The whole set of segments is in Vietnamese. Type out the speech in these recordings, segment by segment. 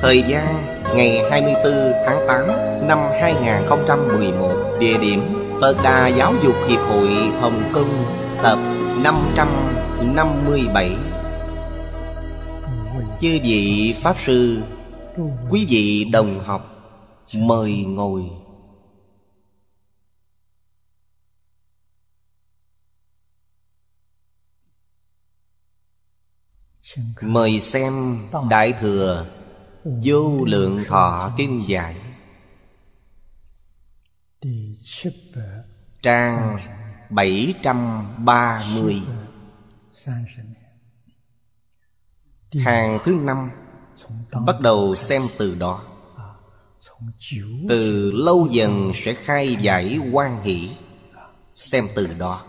Thời gian ngày 24 tháng 8 năm 2011 Địa điểm Phật Đà Giáo dục Hiệp hội Hồng Kông Tập 557 Chư vị Pháp Sư Quý vị đồng học Mời ngồi Mời xem Đại Thừa Vô lượng thọ kinh giải Trang 730 Hàng thứ năm Bắt đầu xem từ đó Từ lâu dần sẽ khai giải quan hỷ Xem từ đó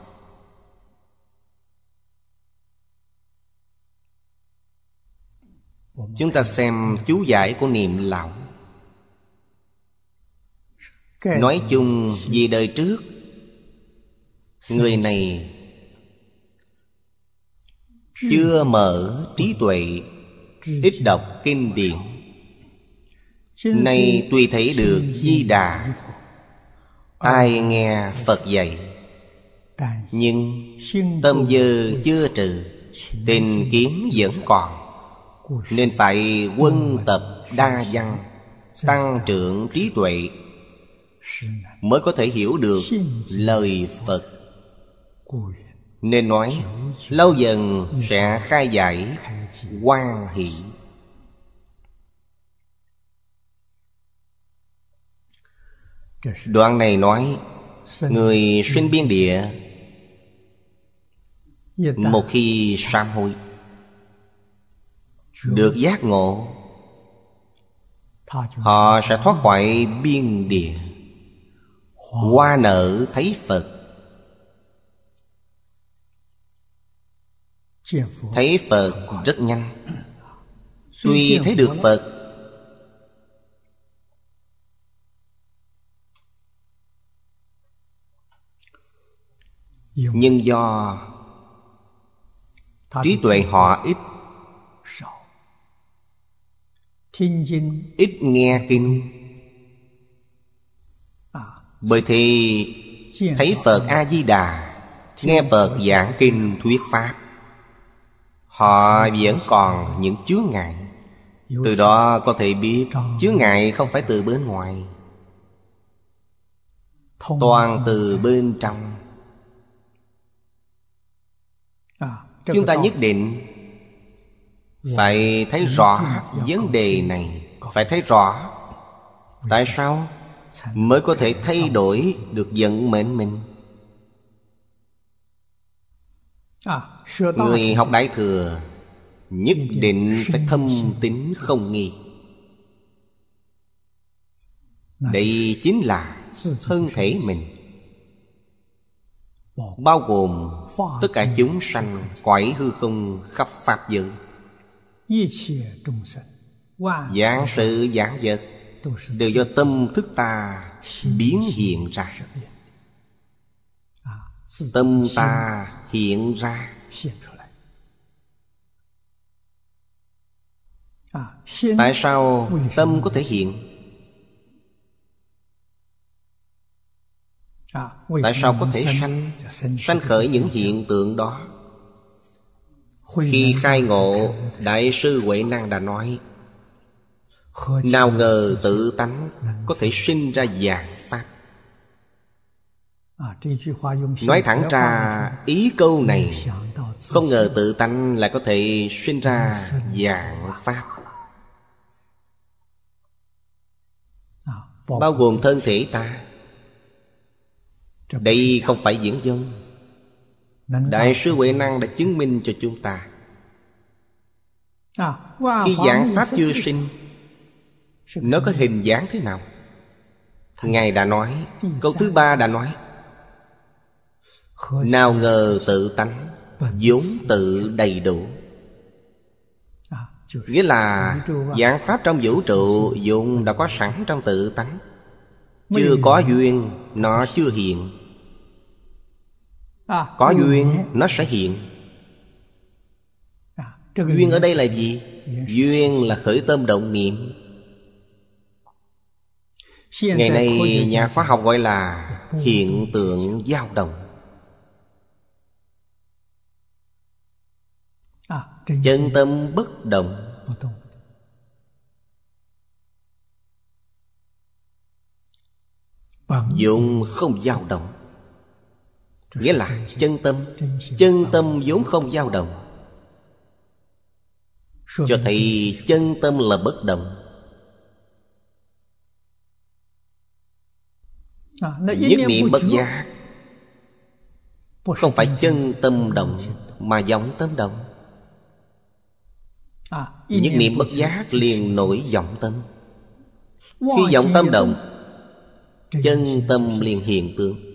chúng ta xem chú giải của niệm lão nói chung vì đời trước người này chưa mở trí tuệ ít đọc kinh điển nay tuy thấy được di đà ai nghe phật dạy nhưng tâm dư chưa trừ tình kiến vẫn còn nên phải quân tập đa văn tăng trưởng trí tuệ mới có thể hiểu được lời phật nên nói lâu dần sẽ khai giải quan hỷ đoạn này nói người sinh biên địa một khi sám hối được giác ngộ họ sẽ thoát khỏi biên địa hoa nở thấy phật thấy phật rất nhanh tuy thấy được phật nhưng do trí tuệ họ ít ít nghe kinh à. bởi thì thấy phật a di đà nghe phật giảng kinh thuyết pháp họ vẫn còn những chướng ngại từ đó có thể biết chướng ngại không phải từ bên ngoài toàn từ bên trong à, chúng ta nhất định phải thấy rõ vấn đề này phải thấy rõ tại sao mới có thể thay đổi được vận mệnh mình à, người học đại thừa nhất định phải thâm tín không nghi đây chính là thân thể mình bao gồm tất cả chúng sanh quải hư không khắp pháp giới Giảng sự giảng vật Đều do tâm thức ta biến hiện ra Tâm ta hiện ra Tại sao tâm có thể hiện Tại sao có thể sanh Sanh khởi những hiện tượng đó khi khai ngộ Đại sư Huệ Năng đã nói Nào ngờ tự tánh Có thể sinh ra dạng pháp à, Nói thẳng ra ý câu này Không ngờ tự tánh lại có thể sinh ra dạng pháp à, Bao gồm thân thể ta Đây không phải diễn dân đại sư huệ năng đã chứng minh cho chúng ta à, khi giảng pháp chưa sinh nó có hình dáng thế nào ngài đã nói câu thứ ba đã nói nào ngờ tự tánh vốn tự đầy đủ à, Nghĩa là dạng à. pháp trong vũ trụ dụng đã có sẵn trong tự tánh Chưa có duyên, nó chưa hiện À, Có duyên nó sẽ hiện à, Duyên ở đây là gì? Duyên là khởi tâm động niệm Ngày nay nhà khoa học gọi là hiện tượng dao động à, Chân tâm bất động Dụng không dao động nghĩa là chân tâm chân tâm vốn không dao động cho thấy chân tâm là bất động nhất niệm bất giác không phải chân tâm động mà vọng tâm động nhất niệm bất giác liền nổi vọng tâm khi vọng tâm động chân tâm liền hiện tượng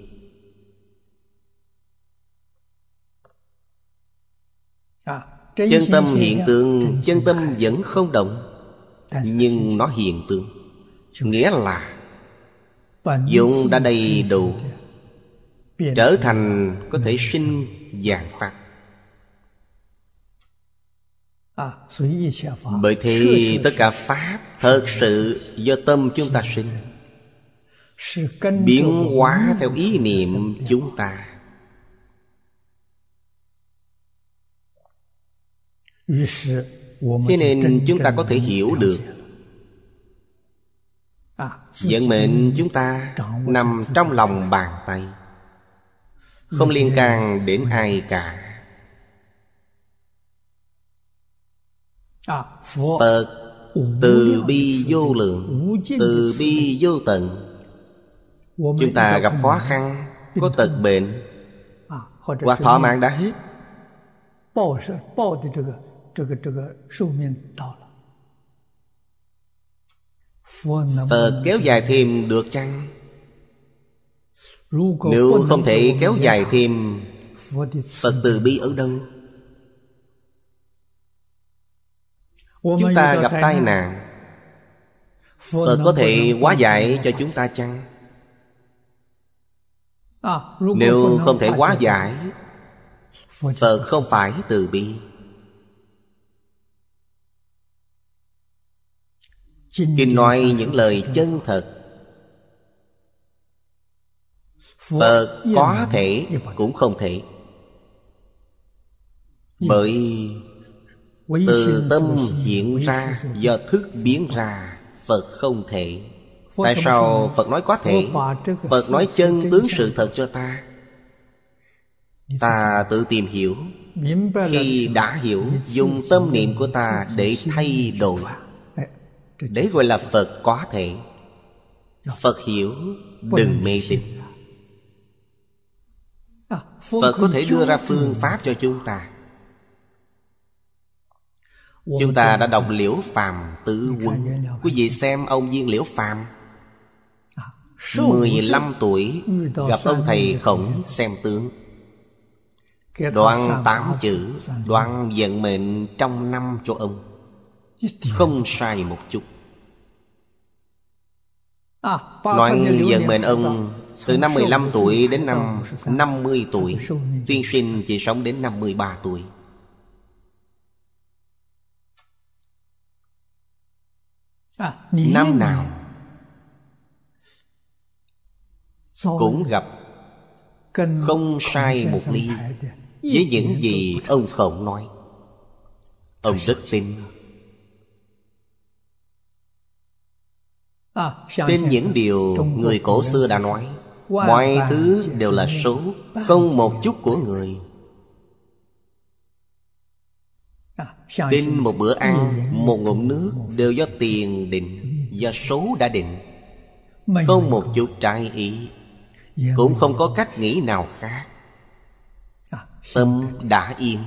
Chân tâm hiện tượng Chân tâm vẫn không động Nhưng nó hiện tượng Nghĩa là Dụng đã đầy đủ Trở thành có thể sinh dạng pháp à, Bởi thế tất cả Pháp Thật sự do tâm chúng ta sinh Biến hóa theo ý niệm chúng ta thế nên chúng ta có thể hiểu được à, vận mệnh chúng ta nằm trong lòng bàn tay không liên can đến ai cả à, phật từ bi vô lượng từ bi vô tận chúng ta gặp khó khăn có tật bệnh à, hoặc thọ mạng đã hết 这个这个寿命到了。Phật kéo dài thêm được chăng? Nếu không thể kéo dài thêm Phật từ bi ở đâu? Chúng ta gặp tai nạn Phật có thể quá giải cho chúng ta chăng? Nếu không thể quá giải Phật không phải từ bi kinh nói những lời chân thật phật có thể cũng không thể bởi từ tâm hiện ra do thức biến ra phật không thể tại sao phật nói có thể phật nói chân tướng sự thật cho ta ta tự tìm hiểu khi đã hiểu dùng tâm niệm của ta để thay đổi đấy gọi là phật có thể phật hiểu đừng mê tín à, phật có thể đưa ra phương pháp cho chúng ta chúng ta đã đọc liễu phàm tự quân quý vị xem ông viên liễu phàm 15 à, tuổi gặp ông thầy khổng xem tướng Đoan tám chữ Đoan vận mệnh trong năm cho ông Không sai một chút À, nói vận mệnh ông vâng. từ năm 15 tuổi đến năm 50 tuổi Tuyên sinh chỉ sống đến năm 13 tuổi à, Năm nào Cũng gặp Không sai một ly Với những gì ông Khổng nói Ông rất tin À, Tin những điều người cổ xưa đã nói Mọi thứ đều là số Không một chút của người à, Tin một bữa ăn Một ngụm nước Đều do tiền định Do số đã định Không một chút trái ý Cũng không có cách nghĩ nào khác à, Tâm đã yên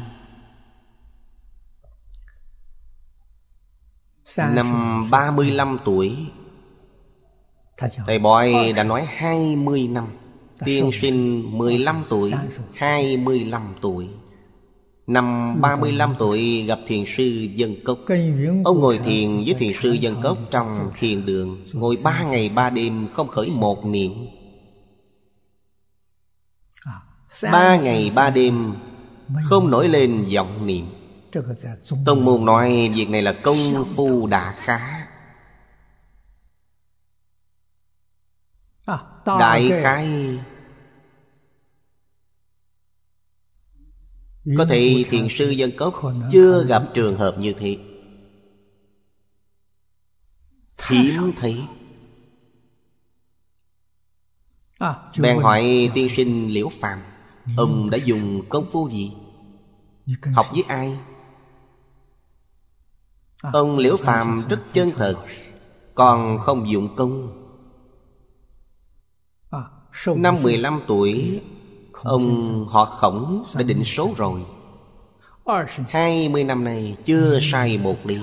Năm 35 tuổi Thầy Bói đã nói 20 năm Tiên sinh 15 tuổi 25 tuổi Năm 35 tuổi gặp thiền sư dân cốc Ông ngồi thiền với thiền sư dân cốc trong thiền đường Ngồi ba ngày ba đêm không khởi một niệm à, Ba ngày ba đêm không nổi lên vọng niệm Tông môn nói việc này là công phu đã khá đại khai có thể thiền sư dân cốc chưa gặp trường hợp như thế hiếm thấy à, bèn hỏi tiên sinh liễu phàm ông đã dùng công phu gì học với ai à, ông liễu phàm rất chân thật còn không dụng công Năm 15 tuổi Ông họ khổng đã định số rồi 20 năm này chưa sai một ly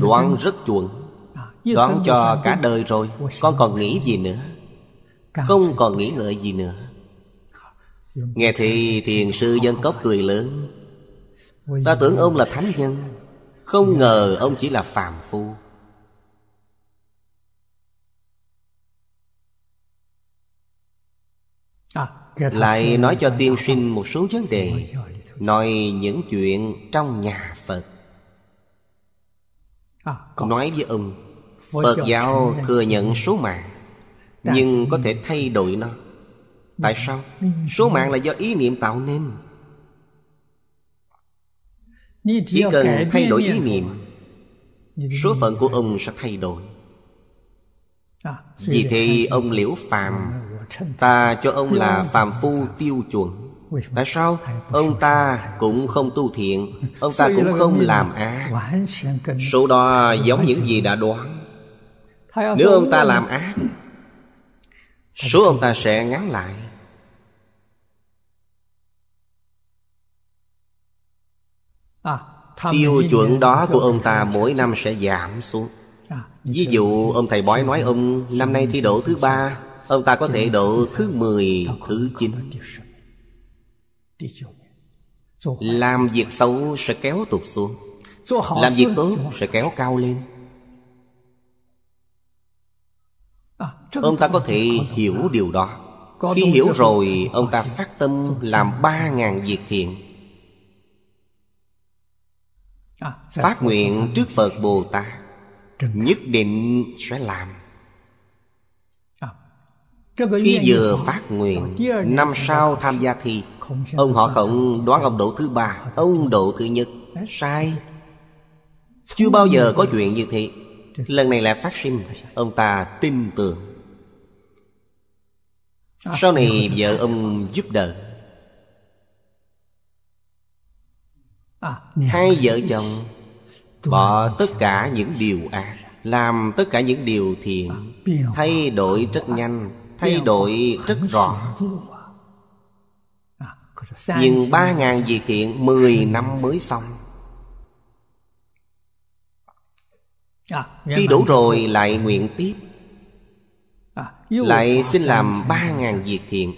Đoán rất chuẩn à, Đoán cho cả đời rồi Con còn nghĩ gì nữa Không còn nghĩ ngợi gì nữa Nghe thì thiền sư dân cốc cười lớn Ta tưởng ông là thánh nhân Không ngờ ông chỉ là phàm phu lại nói cho tiên sinh một số vấn đề nói những chuyện trong nhà phật à, nói với ông phật giáo thừa nhận số mạng nhưng có thể thay đổi nó tại sao số mạng là do ý niệm tạo nên chỉ cần thay đổi ý niệm số phận của ông sẽ thay đổi à, vì thế ông liễu phàm à. Ta cho ông là phàm phu tiêu chuẩn Tại sao ông ta cũng không tu thiện Ông ta cũng không làm ác Số đó giống những gì đã đoán Nếu ông ta làm ác Số ông ta sẽ ngắn lại Tiêu chuẩn đó của ông ta mỗi năm sẽ giảm xuống Ví dụ ông thầy bói nói ông năm nay thi đỗ thứ ba Ông ta có thể độ thứ 10, thứ 9 Làm việc xấu sẽ kéo tụt xuống Làm việc tốt sẽ kéo cao lên Ông ta có thể hiểu điều đó Khi hiểu rồi Ông ta phát tâm làm ba ngàn việc thiện Phát nguyện trước Phật Bồ Tát Nhất định sẽ làm khi vừa phát nguyện Năm sau tham gia thi Ông họ khổng đoán ông độ thứ ba Ông độ thứ nhất Sai Chưa bao giờ có chuyện như thế Lần này là phát sinh Ông ta tin tưởng à, Sau này vợ ông giúp đỡ à, Hai vợ chồng Bỏ tất cả những điều ác Làm tất cả những điều thiện à, Thay đổi rất nhanh thay đổi rất rõ nhưng ba ngàn việc thiện mười năm mới xong à, Khi đủ rồi lại nguyện tiếp à, Lại xin làm ba ngàn việc thiện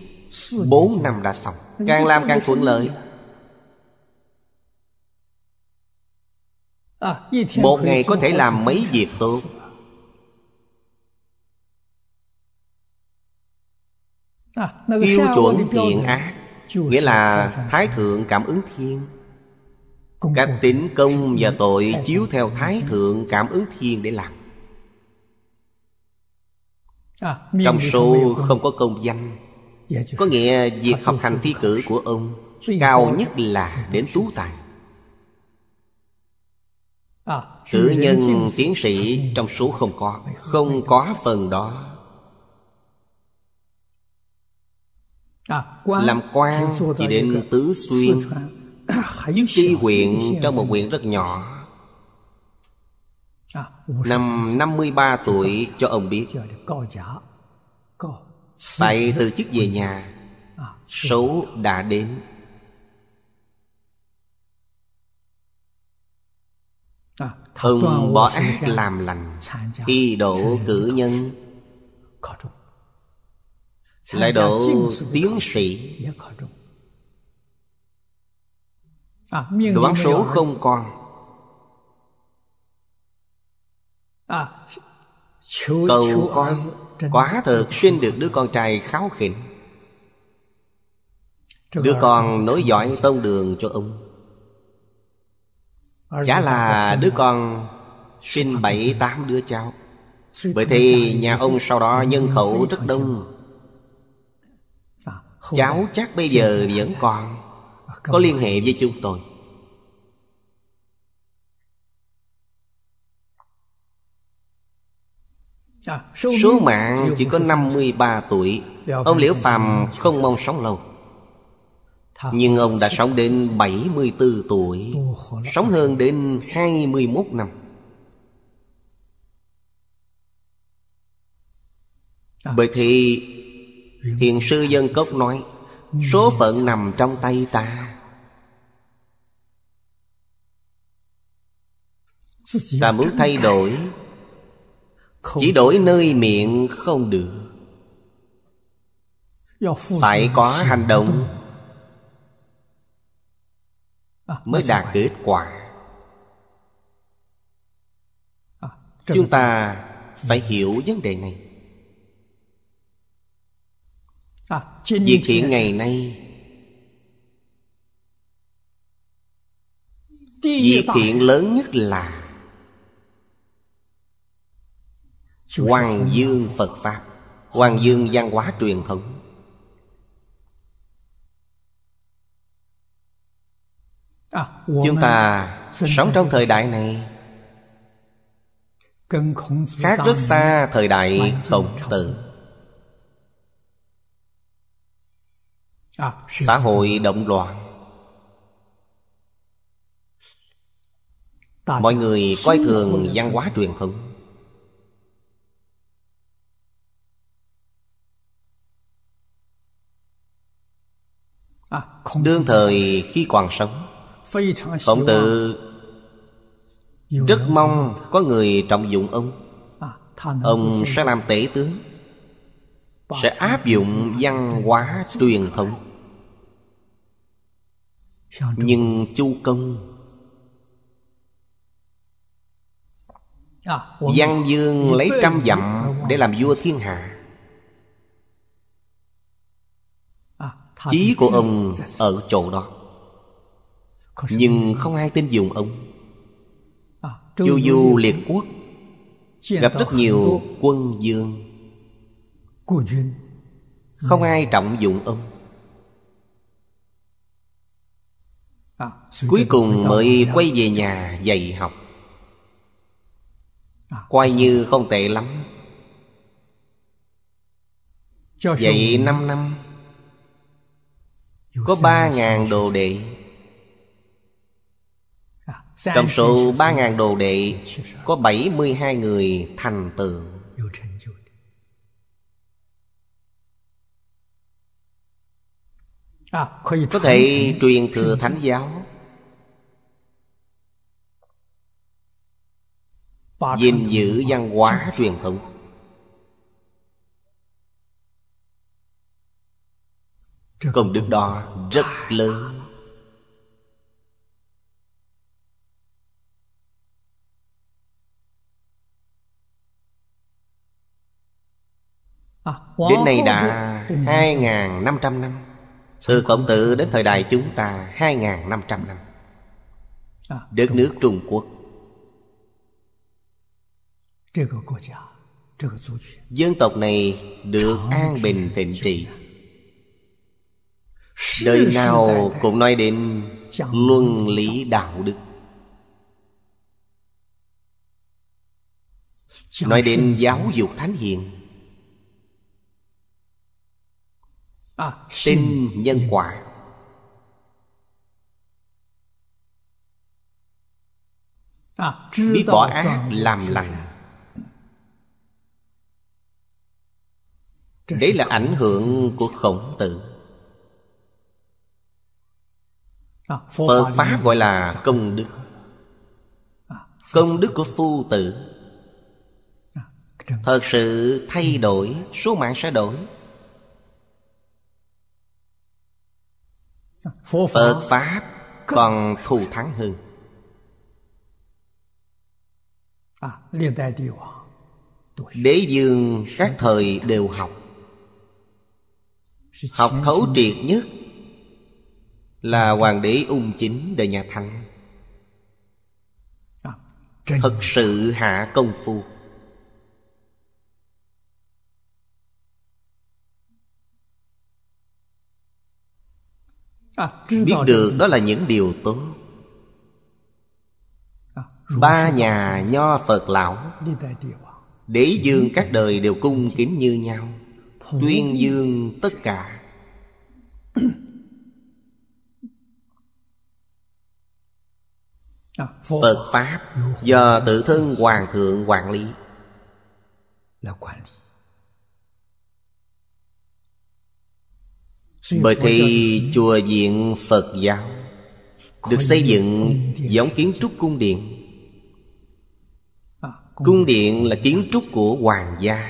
bốn năm đã xong Càng làm càng thuận lợi à, Một ngày có thể làm mấy việc tốt À, Tiêu chuẩn thiện ác Nghĩa là Thái Thượng cảm ứng thiên Các tính công và tội Chiếu theo Thái Thượng cảm ứng thiên để làm Trong số không có công danh Có nghĩa việc học hành thi cử của ông Cao nhất là đến tú tài Cử nhân tiến sĩ trong số không có Không có phần đó À, làm quan chỉ đến tứ xuyên chi huyện trong một huyện rất nhỏ à, Năm 53 tuổi cho ông biết Tại từ chức về nhà à, Số đã đến Không bỏ ác làm lành thi độ cử nhân lại đổ tiến sĩ đoán số không còn à, cầu con quá thực xin được đứa con trai kháo khỉnh đứa con nối dõi tông đường cho ông chả là đứa con sinh bảy tám đứa cháu bởi thì nhà ông sau đó nhân khẩu rất đông cháu chắc bây giờ vẫn còn ờ, có liên hệ với chúng tôi à, Số mạng chỉ có 53 tuổi dạ, Ông vâng, Liễu Phàm không mong sống lâu Nhưng ông đã sống đến 74 tuổi Sống hơn đến 21 năm à. Bởi thì Thiền sư Dân Cốc nói Số phận nằm trong tay ta Ta muốn thay đổi Chỉ đổi nơi miệng không được Phải có hành động Mới đạt kết quả Chúng ta phải hiểu vấn đề này diệt thiện ngày nay diệt thiện lớn nhất là Hoàng dương Phật Pháp Hoàng dương văn hóa truyền thống à, Chúng ta sống trong thời đại này Khác rất xa thời đại khổng tử À, xã hội động loạn mọi người coi thường văn hóa truyền thống à, đương thời khi còn sống khổng tử rất mong có người trọng dụng ông à, ông sẽ làm tể tướng sẽ áp dụng văn hóa truyền thống nhưng chu công à, văn dương lấy trăm dặm ờ, để làm vua thiên hạ à, chí của ông ở chỗ đó nhưng không ai tin dùng ông chu à, du liệt quốc gặp rất nhiều quân dương không dạ. ai trọng dụng ông Cuối cùng mới quay về nhà dạy học Coi như không tệ lắm Dạy 5 năm Có 3.000 đồ đệ Trong số 3.000 đồ đệ Có 72 người thành tựu À, có thể truyền thừa thánh giáo gìn giữ văn hóa truyền thống công đức đó rất lớn à, Đến nay đã hai năm trăm năm từ khổng tử đến thời đại chúng ta 2.500 năm à, Đất nước Trung Quốc Dân tộc này được an bình thịnh trị Đời nào cũng nói đến luân lý đạo đức Nói đến giáo dục thánh hiền À, tin nhân quả biết à, bỏ ác làm lành đấy là ảnh hưởng của khổng tử à, phật pháp gọi là công đức công đức của phu tử thật sự thay đổi ừ. số mạng sẽ đổi Phật Pháp còn thù thắng hơn à, à? Đế dương các thời đều học Học thấu triệt nhất Là Hoàng đế ung chính đời nhà Thanh à, Thật sự hạ công phu À, biết được đó là những điều tốt à, ba nhà nho phật lão đế à? dương các đời đều cung kính như nhau tuyên dương tất cả phật pháp do tự thân hoàng thượng quản lý Bởi thì chùa viện Phật giáo Được xây dựng giống kiến trúc cung điện à, Cung điện là kiến trúc của hoàng gia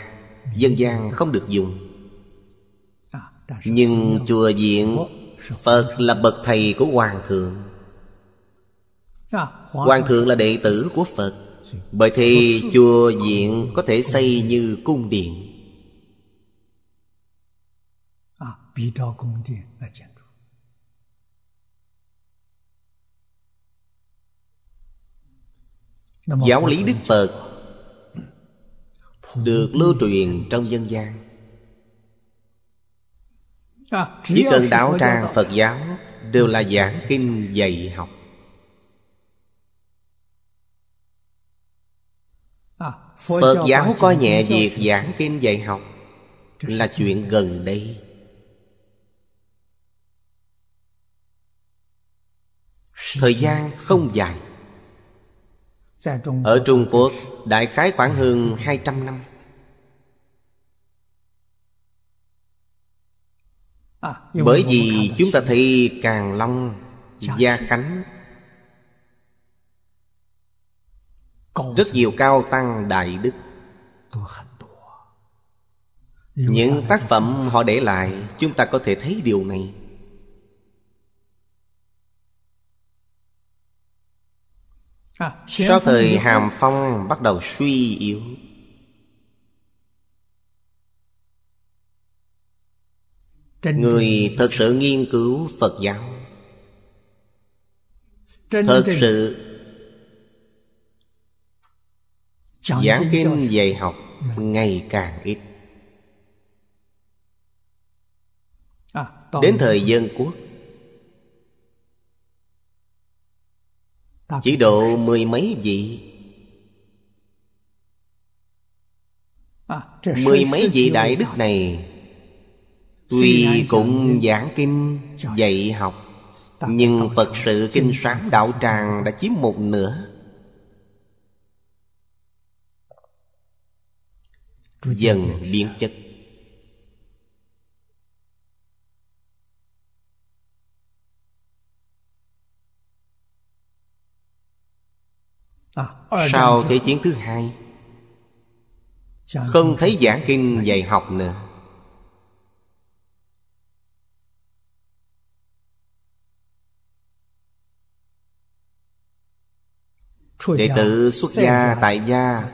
Dân gian không được dùng à, Nhưng chùa viện Phật là bậc thầy của Hoàng thượng à, Hoàng thượng là đệ tử của Phật Bởi thì chùa viện có thể xây như cung điện 比照宫殿来建筑。Giáo lý Đức Phật được lưu truyền trong dân gian chỉ cần đạo tràng phật giáo đều là giảng kinh dạy học phật giáo coi nhẹ việc giảng kinh dạy học là chuyện gần đây Thời gian không dài Ở Trung Quốc Đại khái khoảng hơn 200 năm Bởi vì chúng ta thấy Càng Long Gia Khánh Rất nhiều cao tăng đại đức Những tác phẩm họ để lại Chúng ta có thể thấy điều này À, Sau thời Hàm Phong bắt đầu suy yếu Người thật sự nghiên cứu Phật giáo Thật sự Giảng kinh dạy học ừ. ngày càng ít à, Đến thời dân quốc Chỉ độ mười mấy vị à, Mười mấy vị đại đức này Tuy cũng giảng kinh dạy học Nhưng Phật sự kinh sáng đạo tràng đã chiếm một nửa Dần biến chất À, Sau à, Thế dạ, dạ. chiến thứ hai Không thấy giảng kinh dạy học nữa Đệ tử xuất gia tại gia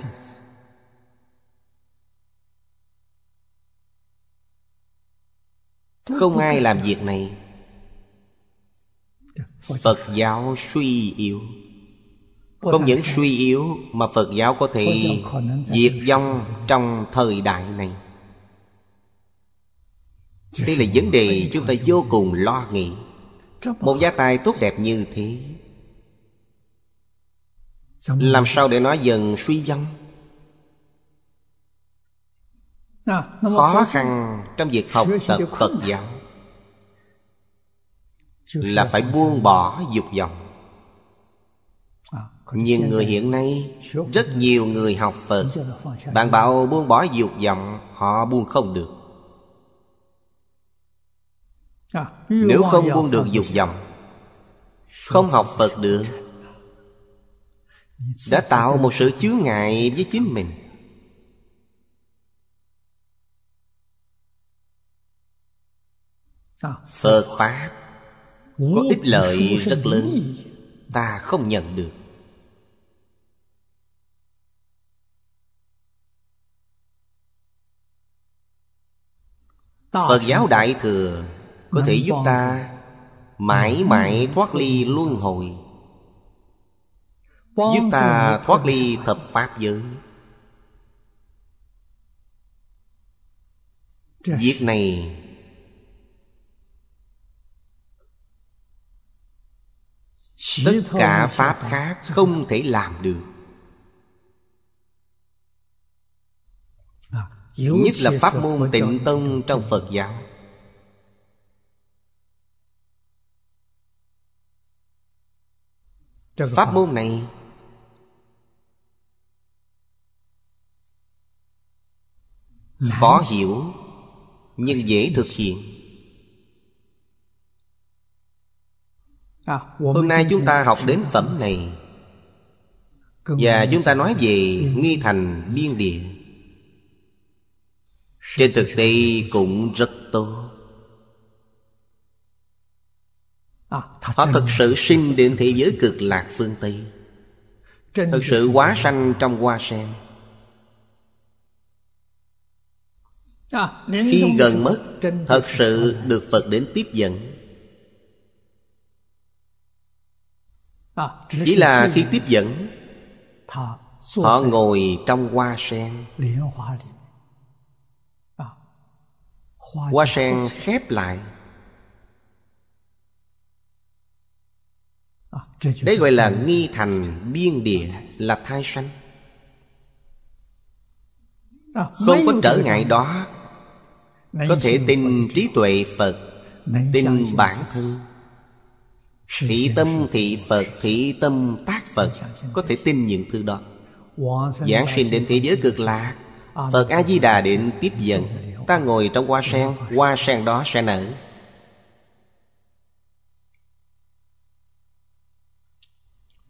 Không ai làm việc này dạ, Phật giáo suy yếu không những suy yếu mà Phật giáo có thể diệt vong trong thời đại này Đây là vấn đề chúng ta vô cùng lo nghĩ Một gia tài tốt đẹp như thế Làm sao để nói dần suy vong à, Khó khăn trong việc học tập Phật giáo Là phải buông bỏ dục vọng nhưng người hiện nay Rất nhiều người học Phật Bạn bảo buông bỏ dục vọng Họ buông không được à, Nếu không buông được dục vọng Không học Phật được Đã tạo một sự chướng ngại với chính mình à, Phật Pháp Có ích lợi rất lớn Ta không nhận được Phật giáo Đại Thừa Có thể giúp ta Mãi mãi thoát ly luân hồi Giúp ta thoát ly thập pháp giới Việc này Tất cả Pháp khác không thể làm được Nhất là pháp môn tịnh tông trong Phật giáo Pháp môn này Khó hiểu Nhưng dễ thực hiện à, Hôm nay chúng ta học đến phẩm này Và chúng ta nói về Nghi Thành Biên Địa trên thực tế cũng rất tốt à, họ thực sự sinh đến thế giới cực lạc phương tây thực sự quá sanh trong hoa sen à, khi gần mất thật sự được phật đến tiếp dẫn à, chỉ là khi tiếp dẫn họ ngồi trong hoa sen hoa sen khép lại à, đấy gọi là nghi thành biên địa là thai sanh à, không có trở ngại đó có thể tin trí tuệ phật tin bản thân thị tâm thị phật thị tâm tác phật có thể tin những thứ đó giảng sinh đến thế giới cực lạc à, phật a di đà định tiếp dẫn ta ngồi trong hoa sen hoa sen đó sẽ nở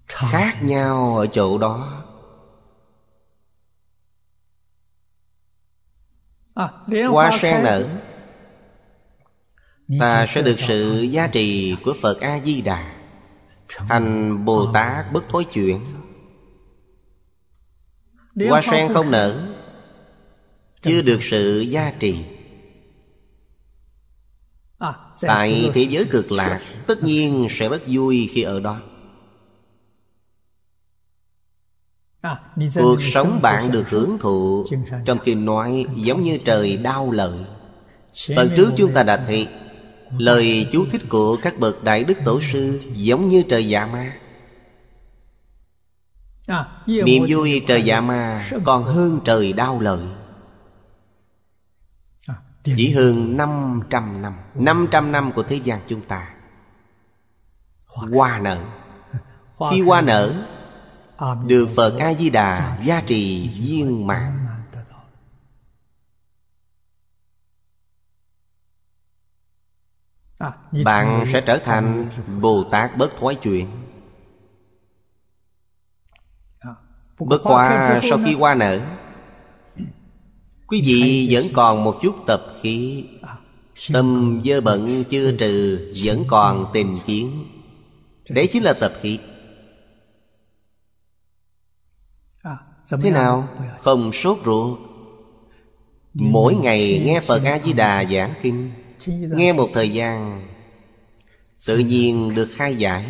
khác nhau ở chỗ đó à, hoa sen nở ta sẽ được sự giá trị của phật a di đà thành bồ tát bất thối chuyển hoa sen không nở chưa được sự gia trì à, tại thế giới cực lạc tất nhiên sẽ rất vui khi ở đó à, cuộc sống bạn được hưởng thụ trong kinh nói giống như trời đau lợi phần trước chúng ta đã thấy lời chú thích của các bậc đại đức tổ sư giống như trời dạ ma à, niềm vui trời dạ ma còn hơn trời đau lợi chỉ hơn 500 năm 500 năm của thế gian chúng ta Hoa nở Khi hoa nở Được Phật A-di-đà gia trì viên mạng à, Bạn sẽ trở thành Bồ Tát bất thoái chuyện à, Bất quá sau khi qua nở Quý vị vẫn còn một chút tập khí Tâm dơ bận chưa trừ Vẫn còn tình kiến Đấy chính là tập khí à, Thế nào? Không sốt ruột Mỗi ngày nghe Phật A-di-đà giảng kinh Nghe một thời gian Tự nhiên được khai giải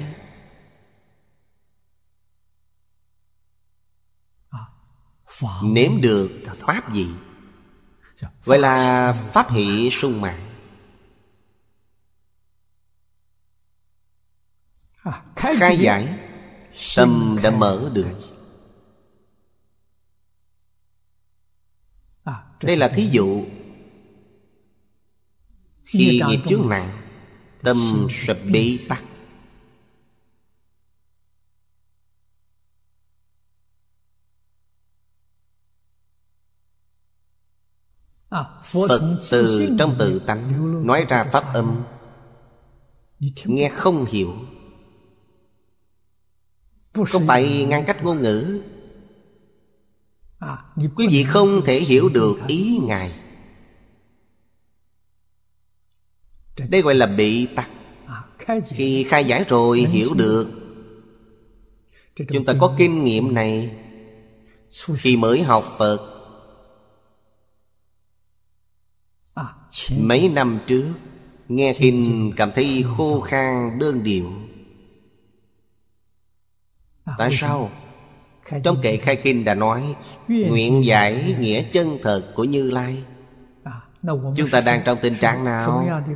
à, Nếm được Pháp gì Vậy là pháp hỷ sung mạng Khai giải Tâm đã mở được à, Đây là thí dụ Khi nghiệp chướng nặng Tâm sập bị tắc À, Phật từ trong tự tánh Nói ra pháp âm Nghe không hiểu Không phải ngăn cách ngôn ngữ à, Quý vị không thể hiểu được ý Ngài Đây gọi là bị tắc à, Khi khai giải rồi hiểu được Chúng ta có kinh nghiệm này Khi mới học Phật Mấy năm trước Nghe kinh cảm thấy khô khan đơn điệu à, Tại sao? Trong kệ khai kinh đã nói Nguyện giải nghĩa chân thật của Như Lai à, Chúng ta đang trong tình trạng nào? À,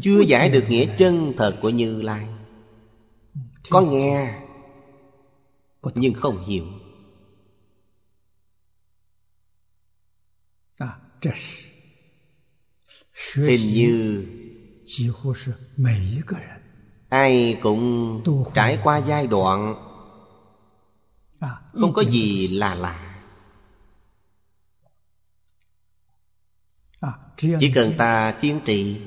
Chưa giải được nghĩa chân thật của Như Lai ừ, Có nghe Nhưng không hiểu hình như ai cũng trải qua giai đoạn à, không có gì là lạ à, chỉ cần ta kiên trì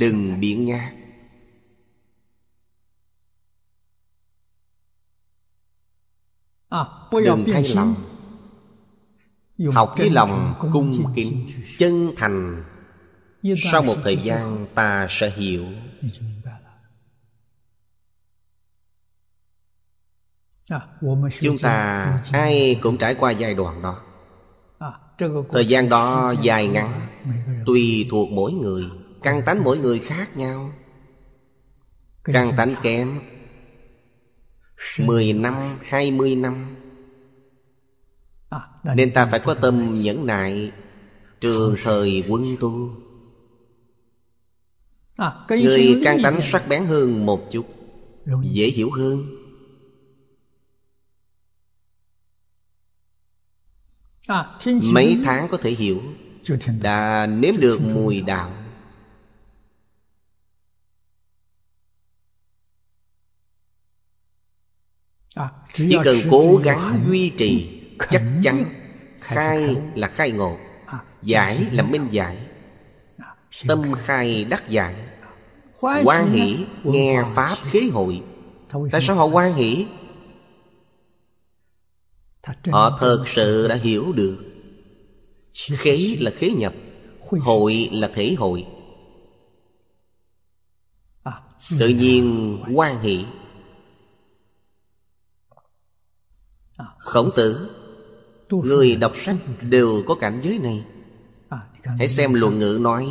đừng biện nhác à, đừng thay lòng học với lòng cung kính chân thành sau một thời gian ta sẽ hiểu à, chúng ta ai cũng trải qua giai đoạn đó à, thời gian đó dài ngắn tùy thuộc mỗi người căn tánh mỗi người khác nhau căn tánh kém mười năm hai mươi năm nên ta phải có tâm nhẫn nại Trường thời quân tu à, Người can tánh sắc bén hơn một chút Dễ hiểu hơn à, Mấy tháng có thể hiểu Đã nếm được mùi đạo à, Chỉ cần cố gắng duy trì chắc chắn khai là khai ngộ à, giải là minh giải à, tâm khai đắc giải quan hỷ nghe pháp khế hội tại sao họ quan hỷ họ thật sự đã hiểu được khế là khế nhập hội là thể hội à, tự nhiên quan hỷ khổng tử Người đọc sách đều có cảnh giới này à, Hãy xem luận ngữ nói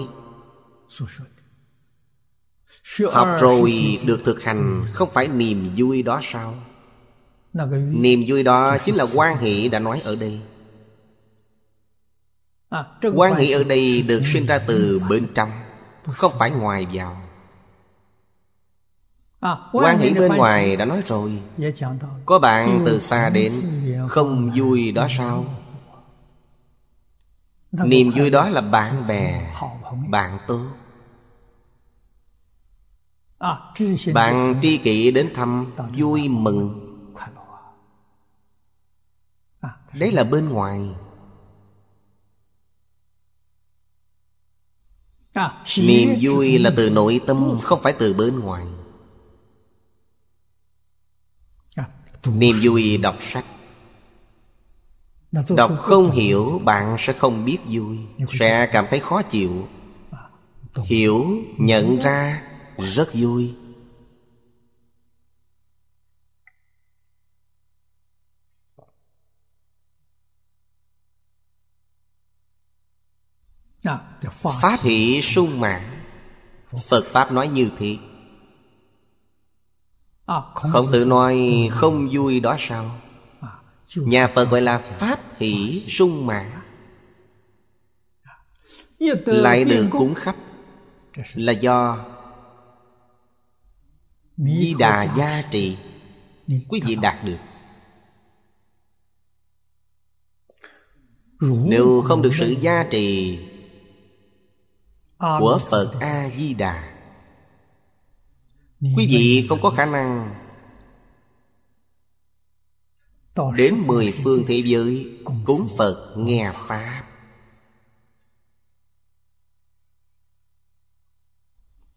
Học à, rồi được thực hành ừ. Không phải niềm vui đó sao Niềm vui đó chính là quan hệ đã nói ở đây à, Quan hệ ở đây được sinh ra từ bên trong Không phải ngoài vào À, quan hỷ bên ngoài đã nói rồi dạ, có bạn từ xa đến không vui đó sao niềm vui đó là bạn bè bạn tốt à, bạn tri kỷ đến thăm vui mừng à, đấy là bên ngoài niềm vui là từ nội tâm không phải từ bên ngoài niềm vui đọc sách đọc không hiểu bạn sẽ không biết vui sẽ cảm thấy khó chịu hiểu nhận ra rất vui pháp hỷ sung mãn phật pháp nói như thế À, không tự nói không vui đó sao à, Nhà Phật gọi là Pháp Hỷ Sung Mãn Lại được cúng khắp Là do à, Di Đà gia trị Quý vị đạt được Nếu không được sự gia trì Của Phật A-di-đà Quý vị không có khả năng Đến mười phương thế giới Cúng Phật nghe Pháp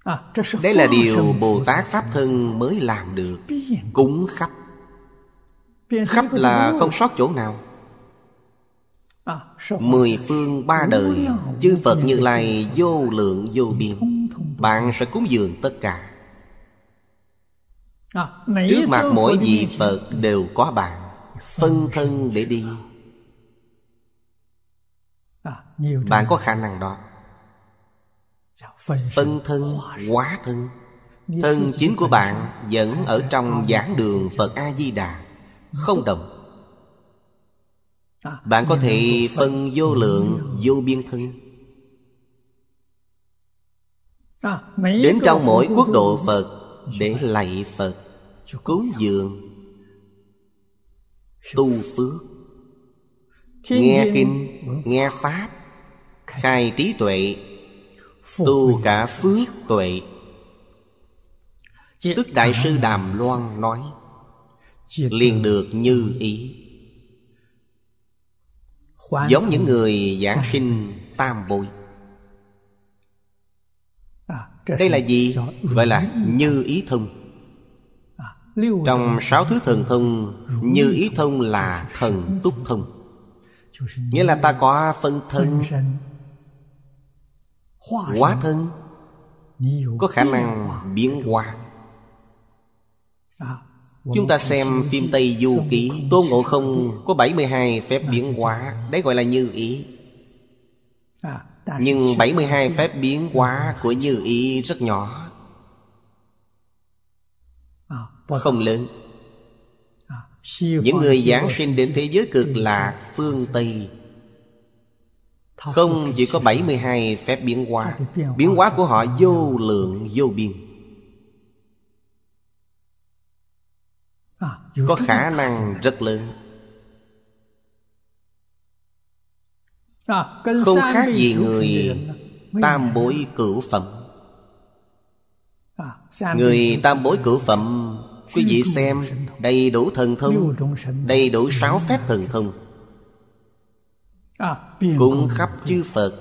à, đây là điều Bồ Tát Pháp Thân mới làm được Cúng khắp Khắp là không sót chỗ nào à, Mười phương ba đời Chư Phật Như Lai vô lượng vô biên Bạn sẽ cúng dường tất cả À, Trước mặt mỗi vị Phật đều có bạn Phân thân để đi à, Bạn có khả năng đó Phân thân, quá thân Thân chính của bạn vẫn ở trong giảng đường Phật A-di-đà Không đồng à, Bạn có thể phân vô lượng, vô biên thân Đến trong mỗi quốc độ Phật Để lạy Phật Cúng dường Tu phước Nghe kinh Nghe pháp Khai trí tuệ Tu cả phước tuệ Tức Đại sư Đàm Loan nói liền được như ý Giống những người giảng sinh tam bội à, Đây là gì? Gọi là như ý thông trong sáu thứ thần thông Như ý thông là thần túc thông Nghĩa là ta có phân thân Hóa thân Có khả năng biến hóa à, Chúng ta xem phim Tây Du Ký Tôn Ngộ Không có 72 phép à, biến hóa Đấy gọi là như ý à, Nhưng 72 phép biến hóa của như ý rất nhỏ không lớn à, những người giảng sinh đến thế giới cực lạc phương Tây Không chỉ có 72 phép biến hóa Biến hóa của họ vô lượng vô biên à, Có khả năng rất lớn à, Không khác gì người tam bối cửu phẩm Người tam bối cửu phẩm Quý vị xem đầy đủ thần thông Đầy đủ sáu phép thần thông Cũng khắp chư Phật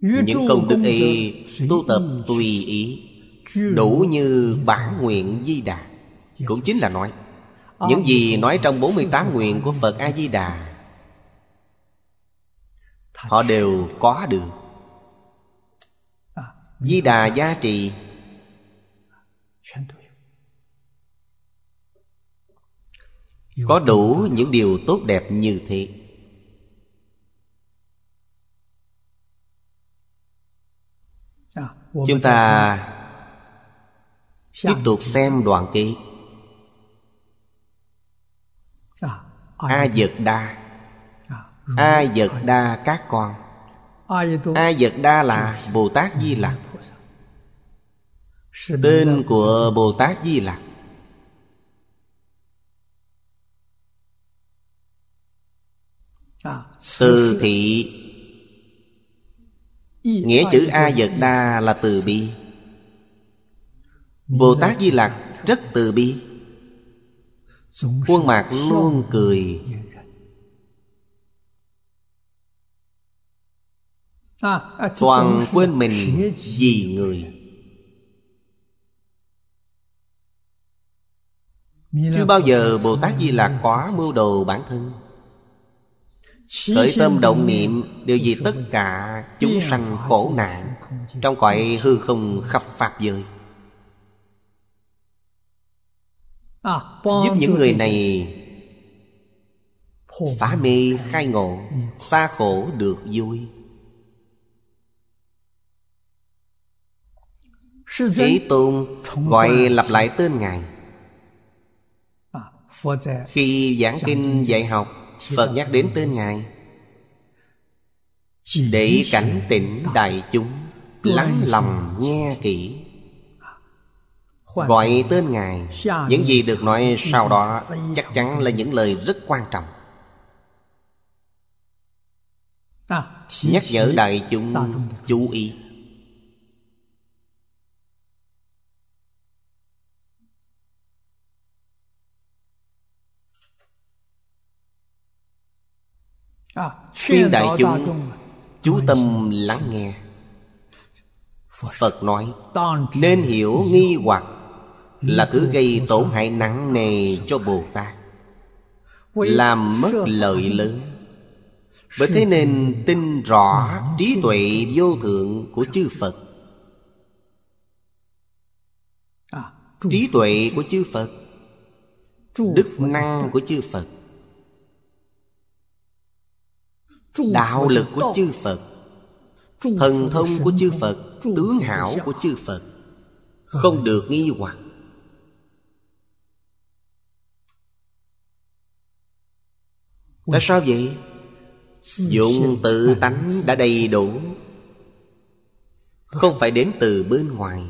Những công đức ấy tu tập tùy ý Đủ như bản nguyện di đà Cũng chính là nói Những gì nói trong 48 nguyện của Phật A-di-đà Họ đều có được Di Đà gia trì Có đủ những điều tốt đẹp như thế Chúng ta Tiếp tục xem đoạn ký A Dật Đa A Dật Đa các con A Dật Đa là Bồ Tát Di Lặc Tên của Bồ Tát Di Lặc à, Từ thị Nghĩa chữ A Dật Đa là từ bi Bồ Tát Di Lặc rất từ bi Khuôn mặt luôn cười à, à, Toàn quên mình vì người chưa bao giờ bồ tát di lạc quá mưu đồ bản thân khởi tâm động niệm đều vì tất cả chúng sanh khổ nạn trong cõi hư không khắp pháp giới à, giúp những người này phá mê khai ngộ xa khổ được vui Thế Tôn gọi lặp lại tên Ngài khi giảng kinh dạy học Phật nhắc đến tên Ngài Để cảnh tỉnh đại chúng Lắng lòng nghe kỹ Gọi tên Ngài Những gì được nói sau đó Chắc chắn là những lời rất quan trọng Nhắc nhở đại chúng chú ý À, khuyên đại chúng chú tâm lắng nghe phật nói nên hiểu nghi hoặc là thứ gây tổn hại nặng nề cho bồ tát làm mất lợi lớn bởi thế nên tin rõ trí tuệ vô thượng của chư phật à, trí tuệ của chư phật đức năng của chư phật đạo lực của chư phật thần thông của chư phật tướng hảo của chư phật không được nghi hoặc tại sao vậy dụng tự tánh đã đầy đủ không phải đến từ bên ngoài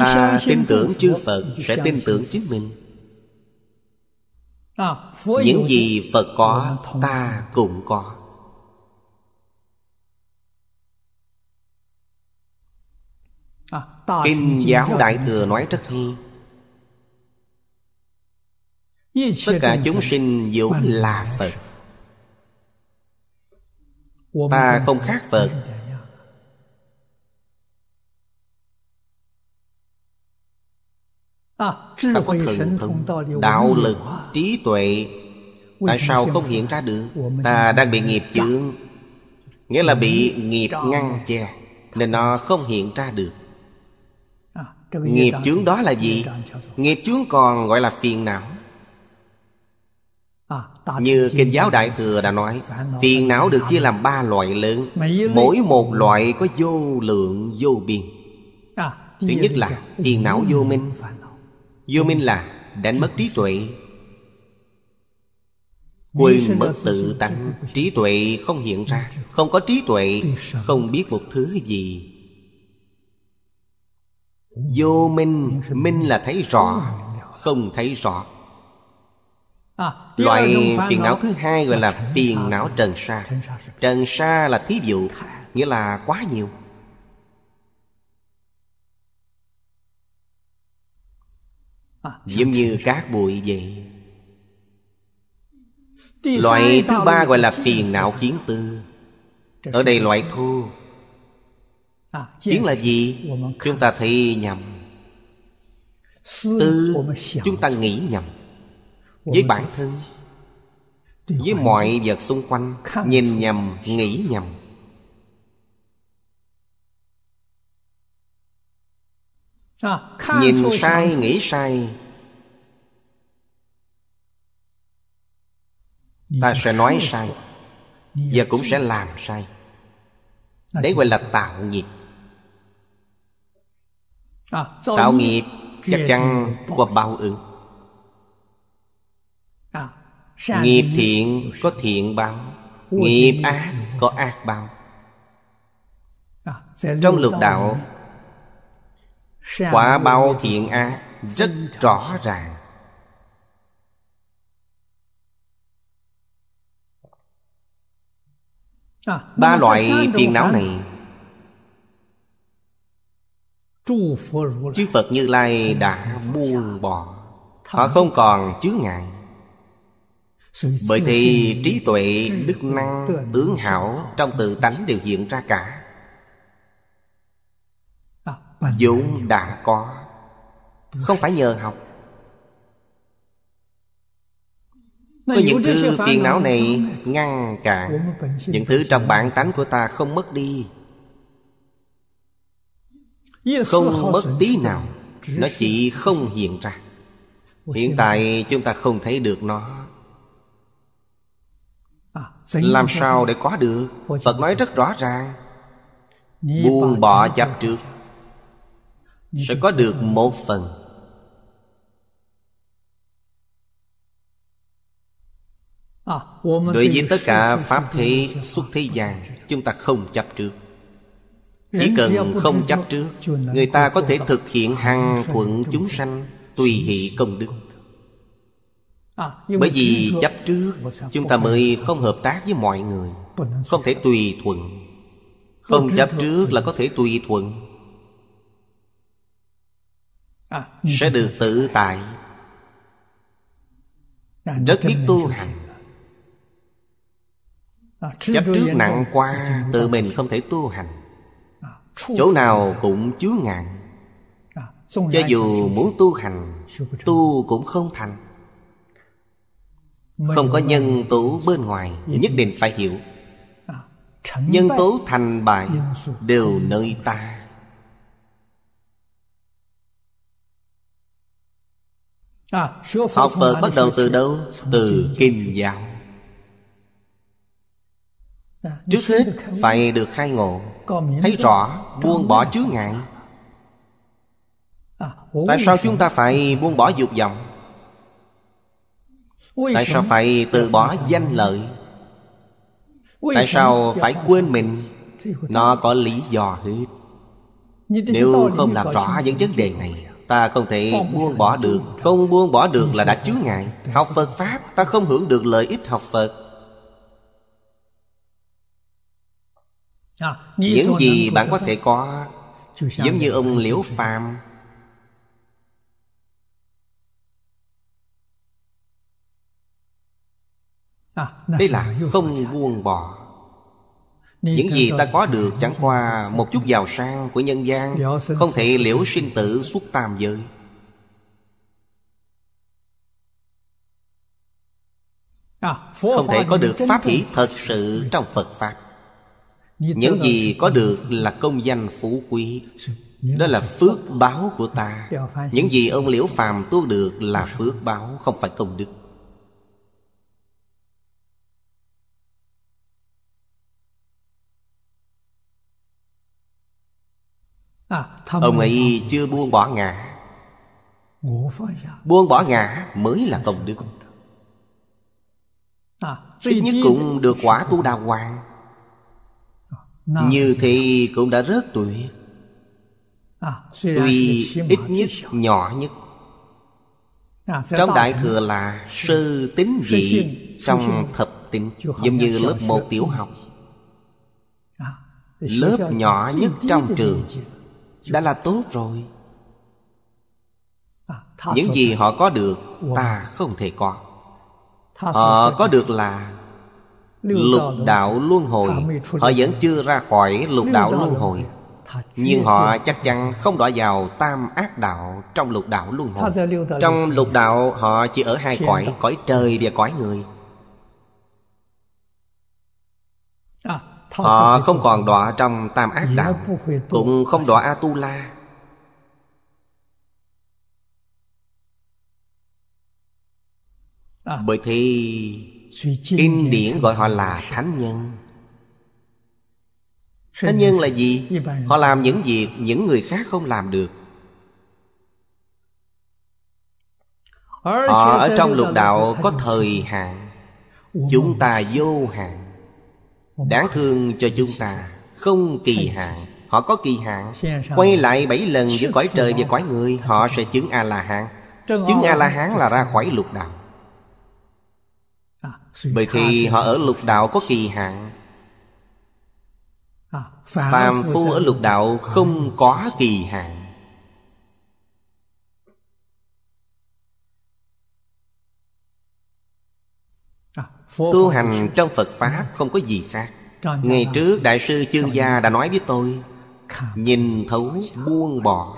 ta tin tưởng chư phật sẽ tin tưởng chính mình À, những gì dạ. phật có ờ, ta cũng có à, kinh giáo đại thừa nói rất hay tất cả chúng sinh vốn là phật ta không khác phật ta có thần thông đạo lực trí tuệ tại sao không hiện ra được ta đang bị nghiệp chướng nghĩa là bị nghiệp ngăn che nên nó không hiện ra được à, nghiệp chướng đó là gì nghiệp chướng còn gọi là phiền não à, như kinh giáo đại thừa đã nói phiền não được chia làm ba loại lớn mỗi một loại có vô lượng vô biên à, thứ nhất là phiền não vô minh Vô minh là đánh mất trí tuệ Quên mất tự tánh Trí tuệ không hiện ra Không có trí tuệ Không biết một thứ gì Vô minh Minh là thấy rõ Không thấy rõ Loại phiền não thứ hai gọi là phiền não trần sa Trần sa là thí dụ Nghĩa là quá nhiều Giống như cát bụi vậy Loại thứ ba gọi là phiền não kiến tư Ở đây loại thu. Kiến à, là gì? Chúng ta thấy nhầm Tư chúng ta nghĩ nhầm Với bản thân Với mọi vật xung quanh Nhìn nhầm, nghĩ nhầm Ờ, nhìn sai nghĩ sai ta sẽ nói sai và cũng sẽ làm sai đấy gọi là tạo nghiệp ờ, tạo nghiệp chắc chắn có bao ứng ờ, nghiệp thiện có thiện báo nghiệp ác có ác báo trong lục đạo quả bao thiện ác rất rõ ràng à, ba loại phiền não này chư phật như lai đã buông bỏ họ không còn chướng ngại bởi thì trí tuệ đức năng tướng hảo trong tự tánh đều hiện ra cả Vâng. vốn đã có vâng. không phải nhờ học có những thứ phiền não này ngăn cản những thứ trong bản tánh của ta không mất đi không mất tí nào nó chỉ không hiện ra hiện tại chúng ta không thấy được nó à, làm sao để có được phật nói rất rõ ràng buông bỏ chấp trước sẽ có được một phần à, đối với tất cả pháp thế xuất thế gian chúng ta không chấp trước chỉ cần không chấp trước người ta có thể thực hiện hàng thuận chúng sanh tùy hỷ công đức à, bởi vì chấp trước chúng ta mới không hợp tác với mọi người không thể tùy thuận không chấp trước là có thể tùy thuận À. sẽ được tự tại rất à, biết tu hành à, chấp trước nặng quá tự mình không thể tu hành chỗ nào cũng chứa ngạn cho dù muốn tu hành tu cũng không thành không có nhân tố bên ngoài nhất định phải hiểu nhân tố thành bại đều nơi ta À, Học Phật bắt đầu từ đâu? Từ Kinh giáo à, Trước hết phải được khai ngộ Thấy rõ buông bỏ chướng ngại à, Tại sao chúng ta phải buông bỏ dục vọng Tại sao phải từ bỏ danh lợi Tại sao phải quên mình Nó có lý do hết Nếu không làm rõ những vấn đề này Ta không thể buông bỏ được Không buông bỏ được là đã chứa ngại Học Phật Pháp ta không hưởng được lợi ích học Phật à, Những gì bạn có thể có Giống như ông Liễu Phàm Đây à, là không buông bỏ những gì ta có được chẳng qua một chút giàu sang của nhân gian Không thể liễu sinh tử suốt tam giới à, Không thể có được pháp hỷ thật sự trong Phật Pháp Những gì có được là công danh phú quý Đó là phước báo của ta Những gì ông Liễu Phàm tu được là phước báo không phải công đức Ông ấy chưa buông bỏ ngã Buông bỏ ngã mới là công đức Ít à, nhất cũng được quả tu đà hoàng Như thì cũng đã rất tuyệt à, Tuy ít nhất nhỏ nhất à, Trong Đại Thừa là sư tính dị Trong thập tính Giống như lớp một tiểu học Lớp nhỏ nhất trong trường đã là tốt rồi à, những gì họ có được ta không thể có họ có được là lục đạo luân hồi họ vẫn chưa ra khỏi lục đạo luân hồi nhưng họ chắc chắn không đọa vào tam ác đạo trong lục đạo luân hồi trong lục đạo họ chỉ ở hai cõi cõi trời và cõi người Họ không còn đọa trong tam ác đạo Cũng không đọa A-tu-la à. Bởi thì Kinh điển gọi họ là thánh nhân Thánh nhân là gì? Họ làm những việc những người khác không làm được Họ ở trong lục đạo có thời hạn Chúng ta vô hạn Đáng thương cho chúng ta Không kỳ hạn Họ có kỳ hạn Quay lại bảy lần giữa cõi trời và cõi người Họ sẽ chứng A-la-hán Chứng A-la-hán là ra khỏi lục đạo Bởi khi họ ở lục đạo có kỳ hạn Phàm phu ở lục đạo không có kỳ hạn tu hành trong phật pháp không có gì khác ngày trước đại sư chương gia đã nói với tôi nhìn thấu buông bỏ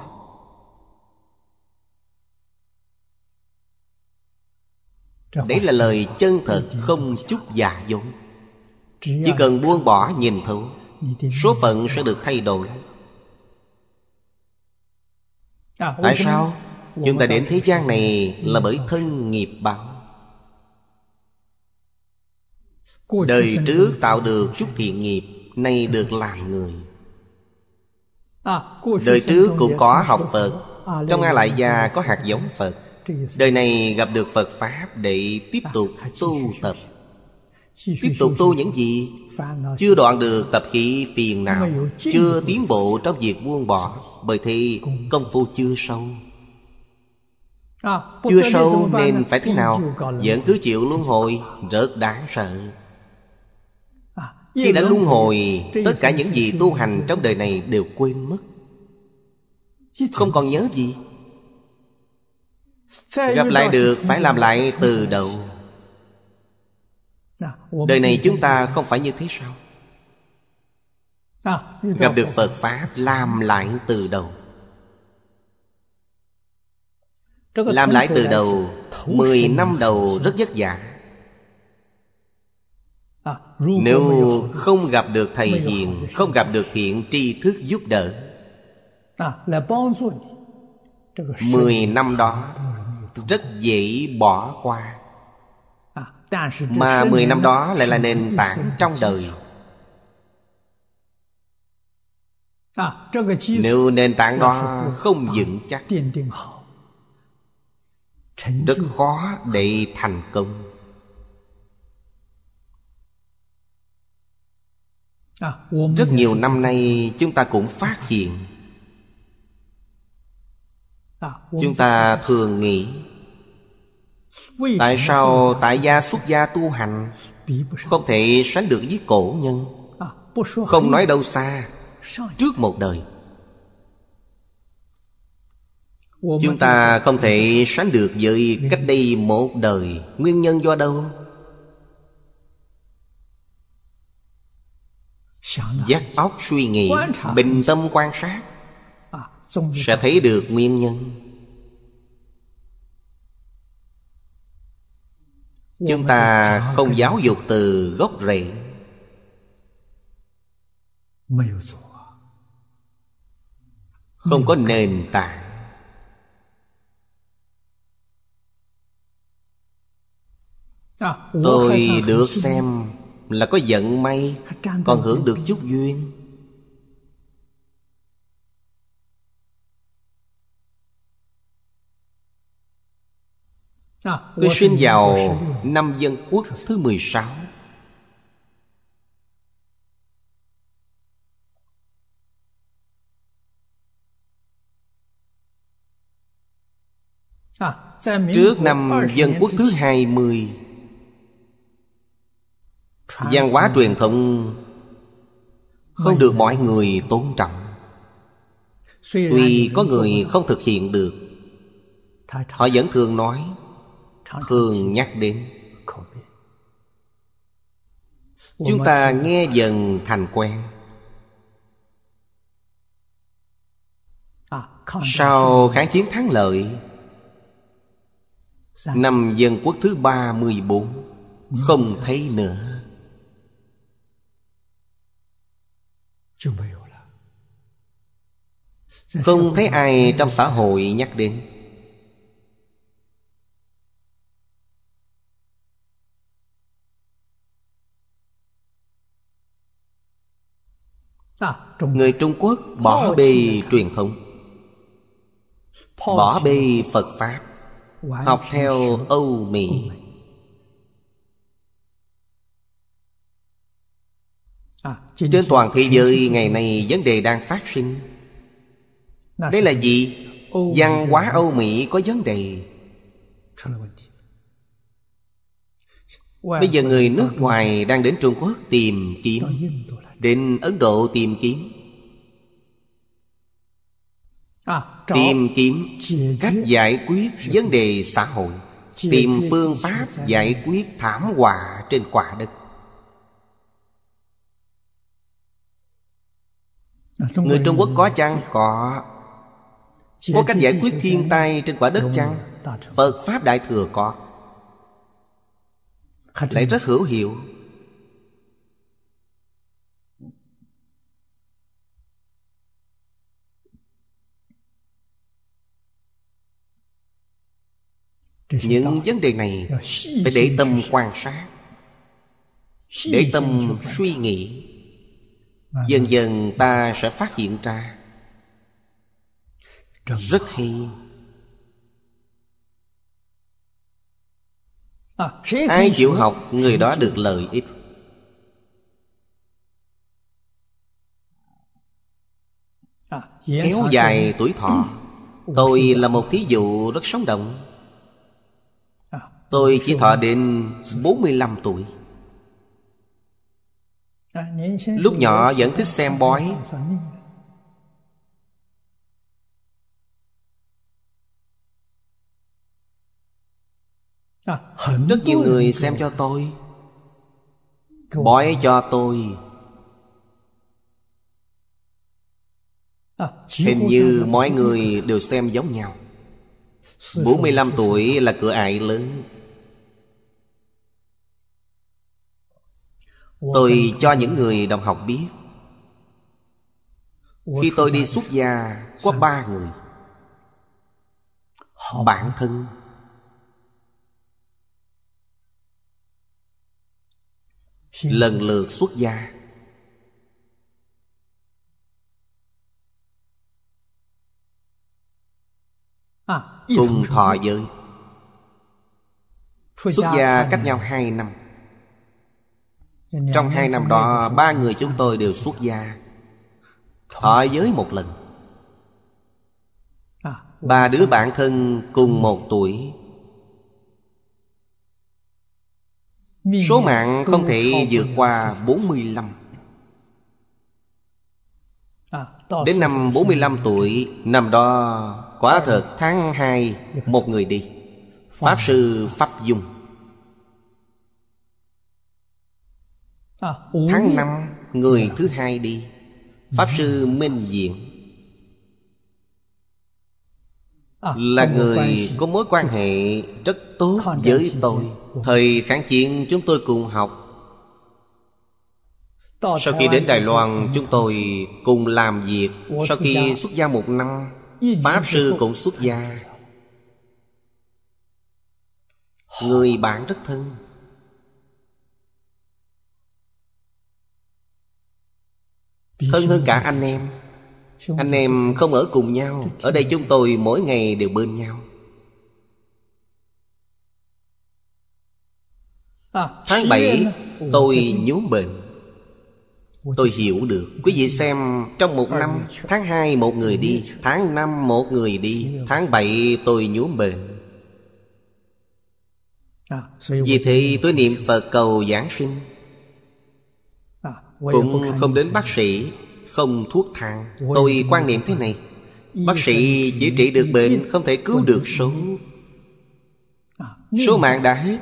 đấy là lời chân thật không chút giả dối chỉ cần buông bỏ nhìn thấu số phận sẽ được thay đổi à, tại sao chúng ta đến thế gian này là bởi thân nghiệp báo Đời trước tạo được chút thiện nghiệp Nay được làm người à, Đời trước cũng có học Phật Trong A Lại Gia có hạt giống Phật Đời này gặp được Phật Pháp Để tiếp à, tục à, tu tập Tiếp tục tu những gì Chưa đoạn được tập khí phiền nào Chưa tiến bộ trong việc buông bỏ Bởi thì công phu chưa sâu Chưa sâu nên phải thế nào Vẫn cứ chịu luân hồi Rất đáng sợ khi đã luân hồi Tất cả những gì tu hành trong đời này đều quên mất Không còn nhớ gì Gặp lại được phải làm lại từ đầu dạ, Đời này chúng ta không phải như thế sao dạ, Gặp được Phật Pháp làm lại từ đầu Làm lại từ đầu Mười năm đầu rất vất vả À, Nếu không gặp được thầy hiền Không gặp được thiện tri thức giúp đỡ à, Mười năm đó Rất dễ bỏ qua à, Mà mười năm đó lại là nền tảng trong đời Nếu nền tảng đó không vững chắc Rất khó để thành công À, rất nhiều năm nay chúng ta cũng phát hiện à, chúng ta thường nghĩ tại sao tại gia xuất gia tu hành không thể sánh được với cổ nhân à, không nói đâu xa trước một đời chúng ta không thể sánh được với cách đây một đời nguyên nhân do đâu Giác óc suy nghĩ Bình tâm quan sát à, Sẽ thấy được nguyên nhân dạ, Chúng ta không giáo dục từ gốc rễ Không có nền tảng à, Tôi được xem là có vận may còn hưởng được chút duyên à, Tôi sinh vào năm dân quốc thứ mười sáu. À, Trước năm dân quốc thứ hai mươi văn hóa truyền thống không được mọi người tôn trọng tuy có người không thực hiện được họ vẫn thường nói thường nhắc đến chúng ta nghe dần thành quen à, sau kháng chiến thắng lợi dạ. năm dân quốc thứ ba mươi bốn không thấy nữa không thấy ai trong xã hội nhắc đến à, người trung quốc bỏ bê truyền thống bỏ bê phật pháp học theo âu mỹ Trên toàn thế giới ngày nay vấn đề đang phát sinh Đây là gì? Văn hóa Âu Mỹ có vấn đề Bây giờ người nước ngoài đang đến Trung Quốc tìm kiếm Đến Ấn Độ tìm kiếm Tìm kiếm cách giải quyết vấn đề xã hội Tìm phương pháp giải quyết thảm họa trên quả đất À, Người Trung Quốc có chăng? Có Có cách giải quyết thiên tai trên quả đất chăng? Phật Pháp Đại Thừa có Lại rất hữu hiệu Những vấn đề này Phải để tâm quan sát Để tâm suy nghĩ dần dần ta sẽ phát hiện ra rất hay à, ai chịu học người đó được lợi ích à, kéo dài tuổi thọ ừ. tôi là một thí dụ rất sống động à, tôi chỉ thọ đến 45 tuổi lúc nhỏ vẫn thích xem bói rất nhiều người xem cho tôi bói cho tôi Hình như mọi người đều xem giống nhau 45 tuổi là cửa ải lớn tôi cho những người đồng học biết khi tôi đi xuất gia có ba người bản thân lần lượt xuất gia cùng thọ giới xuất gia cách nhau hai năm trong hai năm đó Ba người chúng tôi đều xuất gia Thọ giới một lần à, Ba đứa bạn thân cùng một tuổi Số mạng không thể vượt qua 45 à, Đến năm 45 tuổi Năm đó quả ờ. thật tháng 2 Một người đi Pháp sư Pháp Dung Tháng năm người thứ hai đi Pháp Sư Minh Diện à, Là người có mối quan hệ rất tốt với tôi Thời kháng chiến chúng tôi cùng học Sau khi đến Đài Loan chúng tôi cùng làm việc Sau khi xuất gia một năm Pháp Sư cũng xuất gia Người bạn rất thân Hơn hơn cả anh em Anh em không ở cùng nhau Ở đây chúng tôi mỗi ngày đều bên nhau Tháng 7 tôi nhúm bệnh Tôi hiểu được Quý vị xem trong một năm Tháng 2 một người đi Tháng 5 một người đi Tháng 7 tôi nhúm bệnh Vì thế tôi niệm Phật cầu giảng sinh cũng không đến bác sĩ Không thuốc thang Tôi quan niệm thế này Bác sĩ chỉ trị được bệnh Không thể cứu được số à, Số mạng đã hết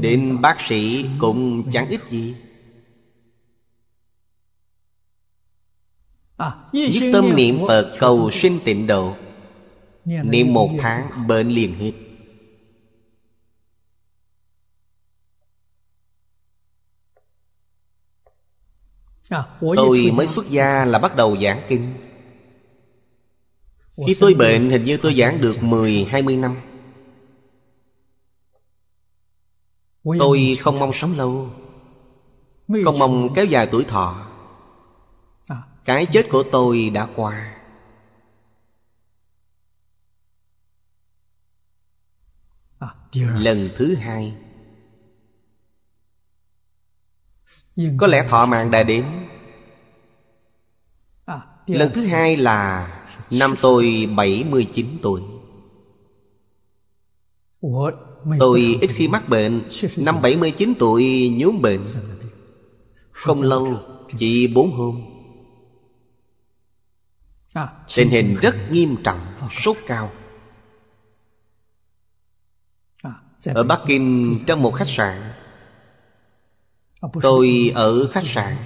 Đến bác sĩ cũng chẳng ích gì à, Nhất tâm niệm Phật cầu sinh tịnh độ Niệm một tháng bệnh liền hết À, tôi mới xuất gia là bắt đầu giảng kinh Khi tôi bệnh hình như tôi giảng được 10-20 năm Tôi không mong sống lâu Không mong kéo dài tuổi thọ à. Cái chết của tôi đã qua à, Lần thứ hai có lẽ thọ mạng đã đến à, lần thứ hai là năm tôi 79 tuổi Tôi ít khi mắc bệnh Năm 79 tuổi nhuốm bệnh Không lâu Chỉ 4 hôm à, Tình hình rất nghiêm trọng à? Sốt cao Ở Bắc Kinh trong một khách sạn Tôi ở khách sạn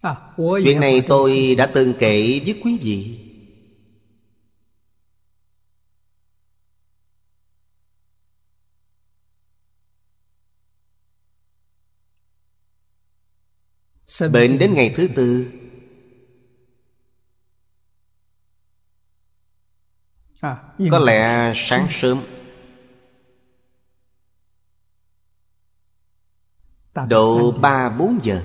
à, Chuyện dạ, này dạ, dạ, tôi đã từng kể với quý vị Bệnh đến ngày thứ tư à, Có lẽ sáng sớm Độ 3-4 giờ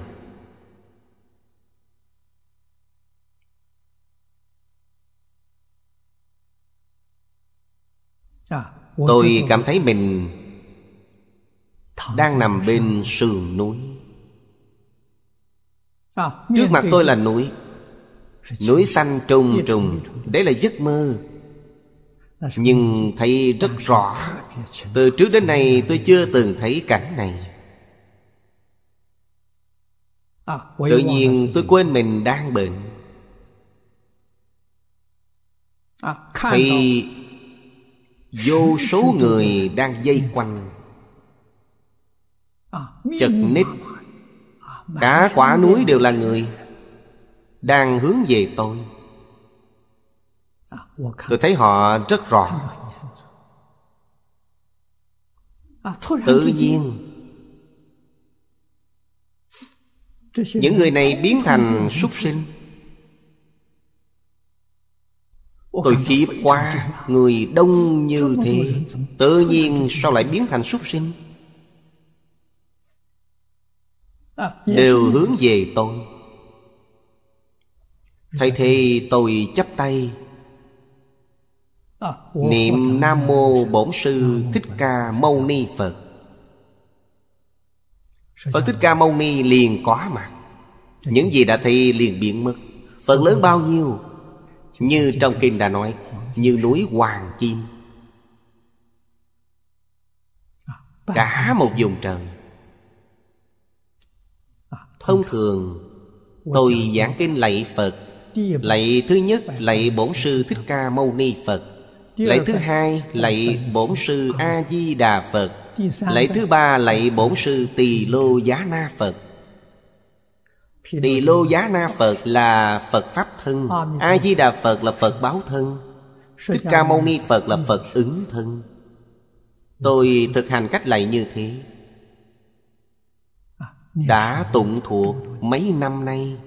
à, Tôi cảm thấy mình Đang nằm bên sườn núi À, trước mặt tôi là núi Núi xanh trùng trùng Đấy là giấc mơ Nhưng thấy rất rõ Từ trước đến nay tôi chưa từng thấy cảnh này à, Tự nhiên tôi quên mình đang bệnh à, Thì Vô số người đang dây quanh Chật ních Cả quả núi đều là người Đang hướng về tôi à, Tôi thấy họ rất rõ à, Tự nhiên Những người này biến thành súc sinh Tôi khiếp qua Người đông như thế Tự nhiên sao lại biến thành súc sinh À, đều hướng về tôi thầy thì tôi chấp tay à, niệm nam mô bổn sư thích ca mâu ni phật phật thích ca mâu ni liền có mặt những gì đã thi liền biến mất phần lớn bao nhiêu như trong kinh đã nói như núi hoàng kim à, cả một vùng trời Thông thường Tôi giảng kinh lạy Phật Lạy thứ nhất lạy bổn sư Thích Ca Mâu Ni Phật Lạy thứ hai lạy bổn sư A-di-đà Phật Lạy thứ ba lạy bổn sư Tỳ Lô Giá Na Phật Tỳ Lô Giá Na Phật là Phật Pháp Thân A-di-đà Phật là Phật Báo Thân Thích Ca Mâu Ni Phật là Phật Ứng Thân Tôi thực hành cách lạy như thế đã tụng thuộc mấy năm nay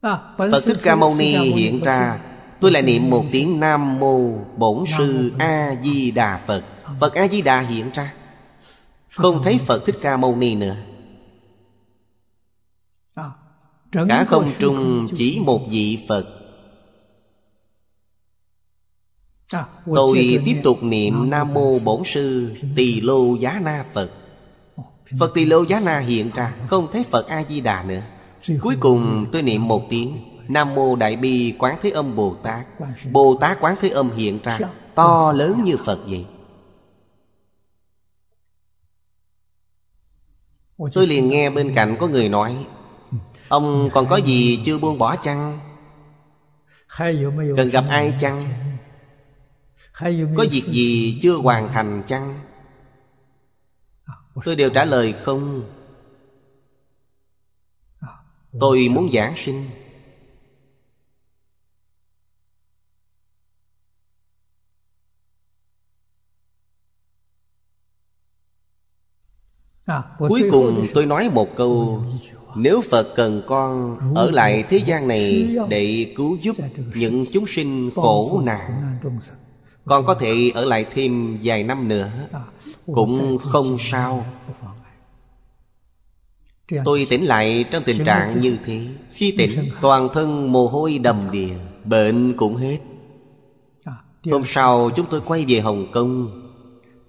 à, phật thích ca mâu ni hiện ra tôi lại niệm một tiếng nam mô bổn sư a di đà phật ừ. phật a di đà hiện ra không thấy phật thích ca mâu ni nữa à, cả không trung chỉ một vị phật Tôi tiếp tục niệm Nam Mô Bổn Sư Tỳ Lô Giá Na Phật Phật Tỳ Lô Giá Na hiện ra Không thấy Phật A-di-đà nữa Cuối cùng tôi niệm một tiếng Nam Mô Đại Bi Quán Thế Âm Bồ Tát Bồ Tát Quán Thế Âm hiện ra To lớn như Phật vậy Tôi liền nghe bên cạnh có người nói ừ. Ông còn có gì chưa buông bỏ chăng? Cần gặp ai chăng? có việc gì chưa hoàn thành chăng à, tôi đều trả lời không à, tôi muốn giảng sinh à, cuối cùng tôi nói một câu nếu phật cần con ở lại thế gian này để cứu giúp những chúng sinh khổ nạn con có thể ở lại thêm vài năm nữa à, Cũng không sao Tôi tỉnh lại trong tình trạng như thế Khi tỉnh toàn thân mồ hôi đầm đìa Bệnh cũng hết à, Hôm sau chúng tôi quay về Hồng Kông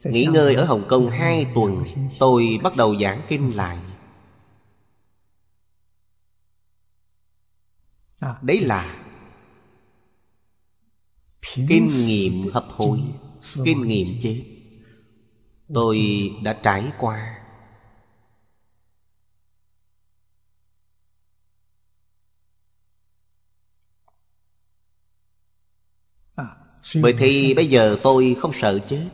Nghỉ ngơi ở Hồng Kông hai tuần Tôi bắt đầu giảng kinh lại à, Đấy là kinh nghiệm hấp hối kinh nghiệm chết tôi đã trải qua à, Bởi thì bây giờ tôi không sợ chết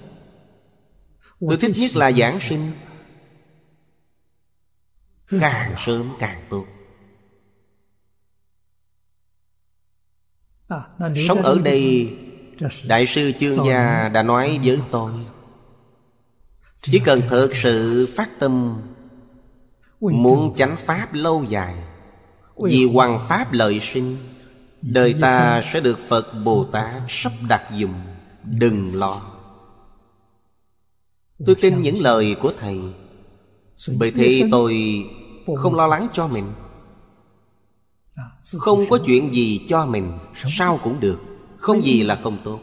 Tôi thích nhất là giảng sinh Càng sớm càng tốt à, Sống ở đây đại sư chương gia đã nói với tôi chỉ cần thực sự phát tâm muốn chánh pháp lâu dài vì hoàng pháp lợi sinh đời ta sẽ được phật bồ tát sắp đặt dùm đừng lo tôi tin những lời của thầy bởi thế tôi không lo lắng cho mình à, không có chuyện gì cho mình sao cũng được không gì là không tốt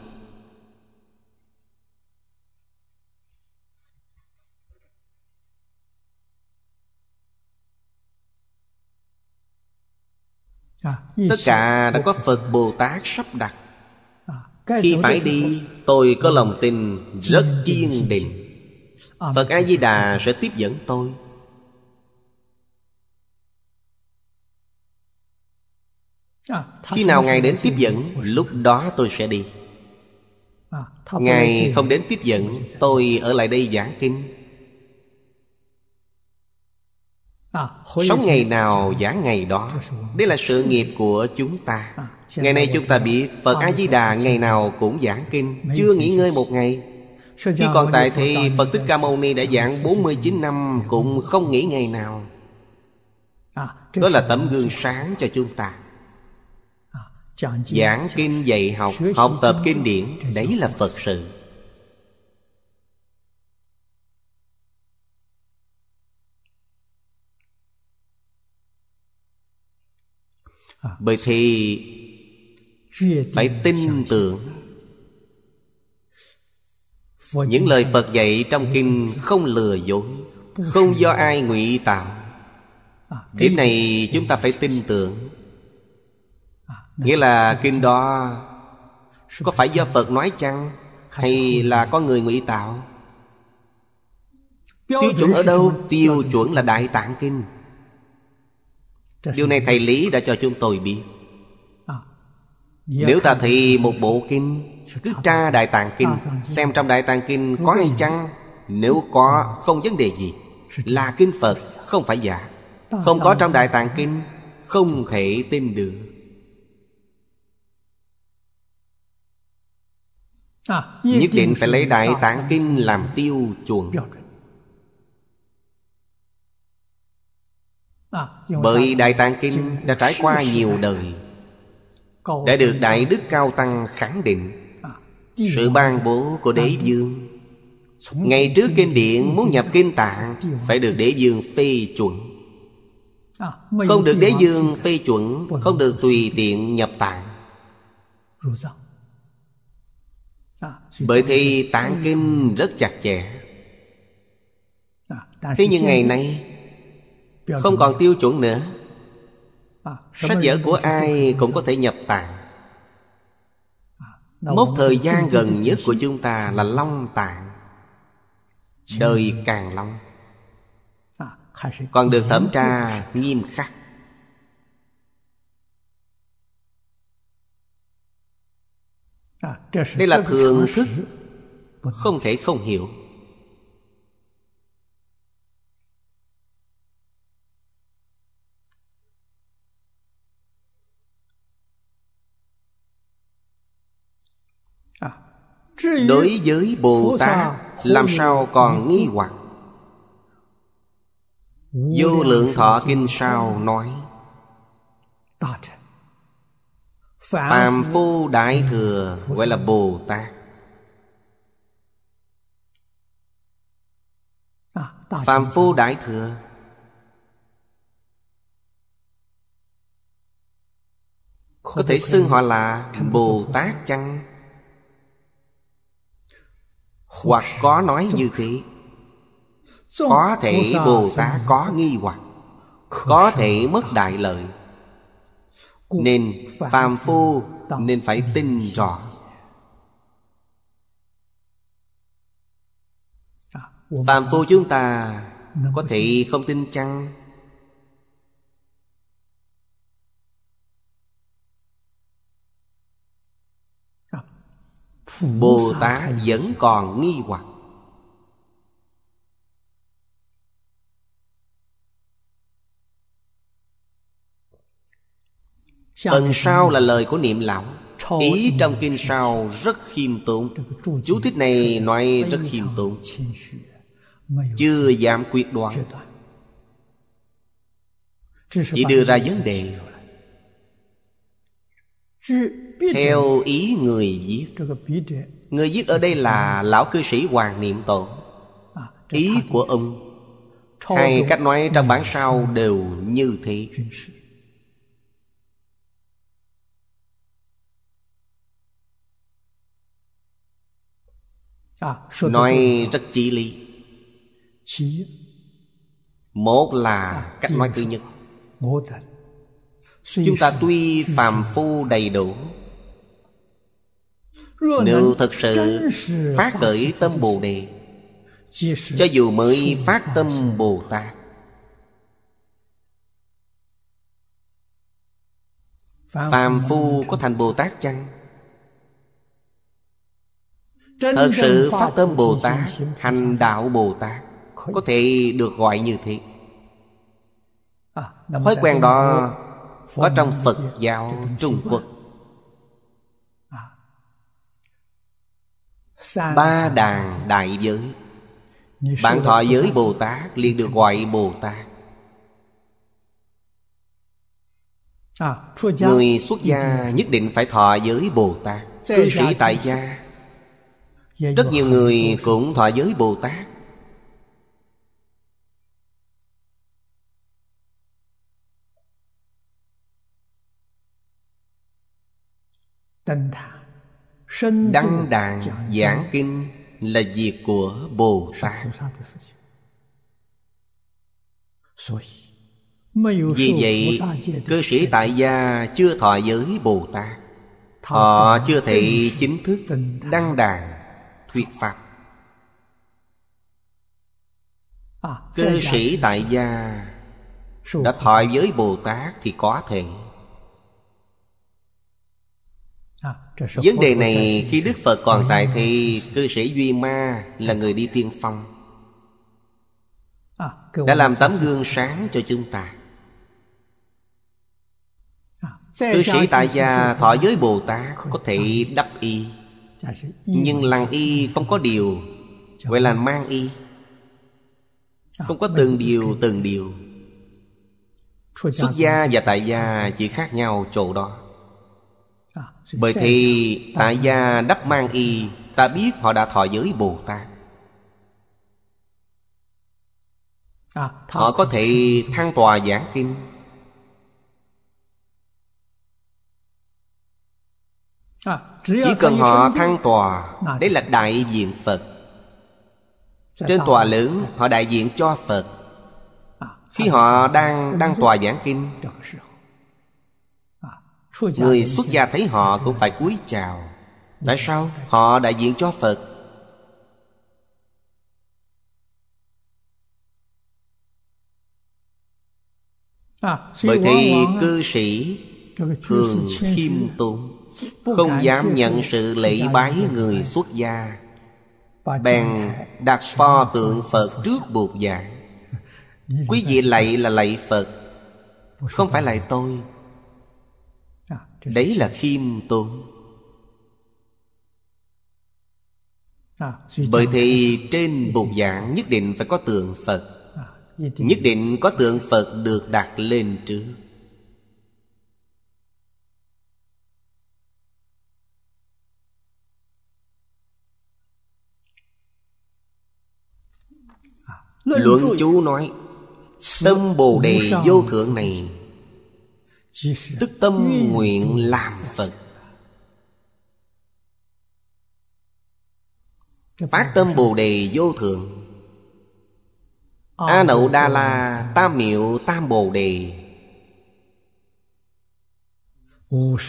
à, tất cả đã có phật bồ tát sắp đặt à, khi phải đi tôi có lòng tin rất kiên định à, phật a di đà sẽ tiếp dẫn tôi À, Khi nào Ngài đến tiếp dẫn Lúc đó tôi sẽ đi à, Ngài không đến tiếp dẫn Tôi ở lại đây giảng kinh à, Sống ngày nào giảng ngày đó Đây là sự nghiệp của chúng ta Ngày nay chúng ta biết Phật A-di-đà ngày nào cũng giảng kinh Chưa nghỉ ngơi một ngày Khi còn tại thì Phật Thích Ca Mâu Ni đã giảng 49 năm Cũng không nghỉ ngày nào Đó là tấm gương sáng cho chúng ta Giảng kinh dạy học Học tập kinh điển Đấy là Phật sự à, Bởi thì Phải tin tưởng Những lời Phật dạy trong kinh Không lừa dối Không do ai ngụy tạo à, Điểm này chúng ta phải tin tưởng Nghĩa là kinh đó Có phải do Phật nói chăng Hay là có người ngụy tạo Tiêu chuẩn ở đâu Tiêu chuẩn là Đại Tạng Kinh Điều này Thầy Lý đã cho chúng tôi biết Nếu ta thị một bộ kinh Cứ tra Đại Tạng Kinh Xem trong Đại Tạng Kinh có hay chăng Nếu có không vấn đề gì Là kinh Phật không phải giả Không có trong Đại Tạng Kinh Không thể tin được À, Nhất định phải lấy Đại Tạng Kinh làm tiêu chuẩn à, Bởi Đại Tạng Kinh đã trải qua nhiều đời Đã được Đại Đức Cao Tăng khẳng định à, Sự ban bố của đế dương Ngày trước kinh điển muốn nhập kinh tạng Phải được đế dương phê chuẩn Không được đế dương phê chuẩn Không được tùy tiện nhập tạng bởi thì tạng kinh rất chặt chẽ Thế nhưng ngày nay Không còn tiêu chuẩn nữa Sách vở của ai cũng có thể nhập tạng Mốc thời gian gần nhất của chúng ta là Long Tạng Đời càng long Còn được thẩm tra nghiêm khắc đây là thường thức không thể không hiểu đối với bồ tát làm sao còn nghi hoặc vô lượng thọ kinh sao nói Phàm phu đại thừa gọi là Bồ Tát à, Phàm phu đại thừa Có thể xưng họ là Bồ Tát chăng Hoặc có nói như thế Có thể Bồ Tát có nghi hoặc Có thể mất đại lợi nên phàm phu nên phải tin rõ Phàm phu chúng ta có thể không tin chăng? Bồ Tát vẫn còn nghi hoặc Phần sau là lời của niệm lão Ý trong kinh sau rất khiêm tốn Chú thích này nói rất khiêm tốn Chưa giảm quyết đoán Chỉ đưa ra vấn đề Theo ý người viết Người viết ở đây là Lão cư sĩ Hoàng Niệm Tổ à, Ý của ông Hai cách nói trong bản sao đều như thế À, nói rất chi lý một là à, cách nói thứ nhất chúng ta tuy phàm phu đầy đủ nếu thực sự phát khởi tâm bồ đề cho dù mới phát tâm bồ tát phàm phu có thành bồ tát chăng Thật sự phát tâm Bồ Tát Hành đạo Bồ Tát Có thể được gọi như thế à, Thói quen đó Có trong Phật giáo Trung Quốc à. Ba đàn đại giới Bạn thọ giới Bồ Tát liền được gọi Bồ Tát à, Người xuất gia nhất định phải thọ giới Bồ Tát Cư sĩ tại gia rất nhiều người cũng thọ giới bồ tát đăng đàn giảng kinh là việc của bồ tát vì vậy cơ sĩ tại gia chưa thọ giới bồ tát họ chưa thể chính thức đăng đàn thuyết pháp à, cư sĩ tại gia đã thọ với bồ tát thì có thể à, vấn đề này khi đức phật còn tại thì cư sĩ duy ma là người đi tiên phong à, đã làm tấm gương sáng cho chúng ta cư sĩ tại gia thọ giới bồ tát có thể đắp y nhưng lăng y không có điều gọi là mang y không có từng điều từng điều xuất gia và tại gia chỉ khác nhau chỗ đó bởi thì tại gia đắp mang y ta biết họ đã thọ giới bồ tát họ có thể thăng tòa giảng kinh À, Chỉ cần họ thăng tòa Đấy là đại diện Phật Trên tòa lớn họ đại diện cho Phật à, Khi à, họ đang đăng tòa giảng kinh Người xuất gia thấy họ cũng phải cúi chào ừ. Tại sao? Họ đại diện cho Phật Bởi thì cư sĩ thường khiêm tốn không dám nhận sự lễ bái người xuất gia Bèn đặt pho tượng Phật trước Bụt giảng Quý vị lạy là lạy Phật Không phải lạy tôi à, Đấy là khiêm tốn à, Bởi thì trên bụt giảng nhất định phải có tượng Phật à, Nhất định có tượng Phật được đặt lên trước Luận chú nói Tâm Bồ Đề vô thượng này Tức tâm nguyện làm Phật Phát tâm Bồ Đề vô thượng A Nậu ờ, Đa La Tam Miệu Tam Bồ Đề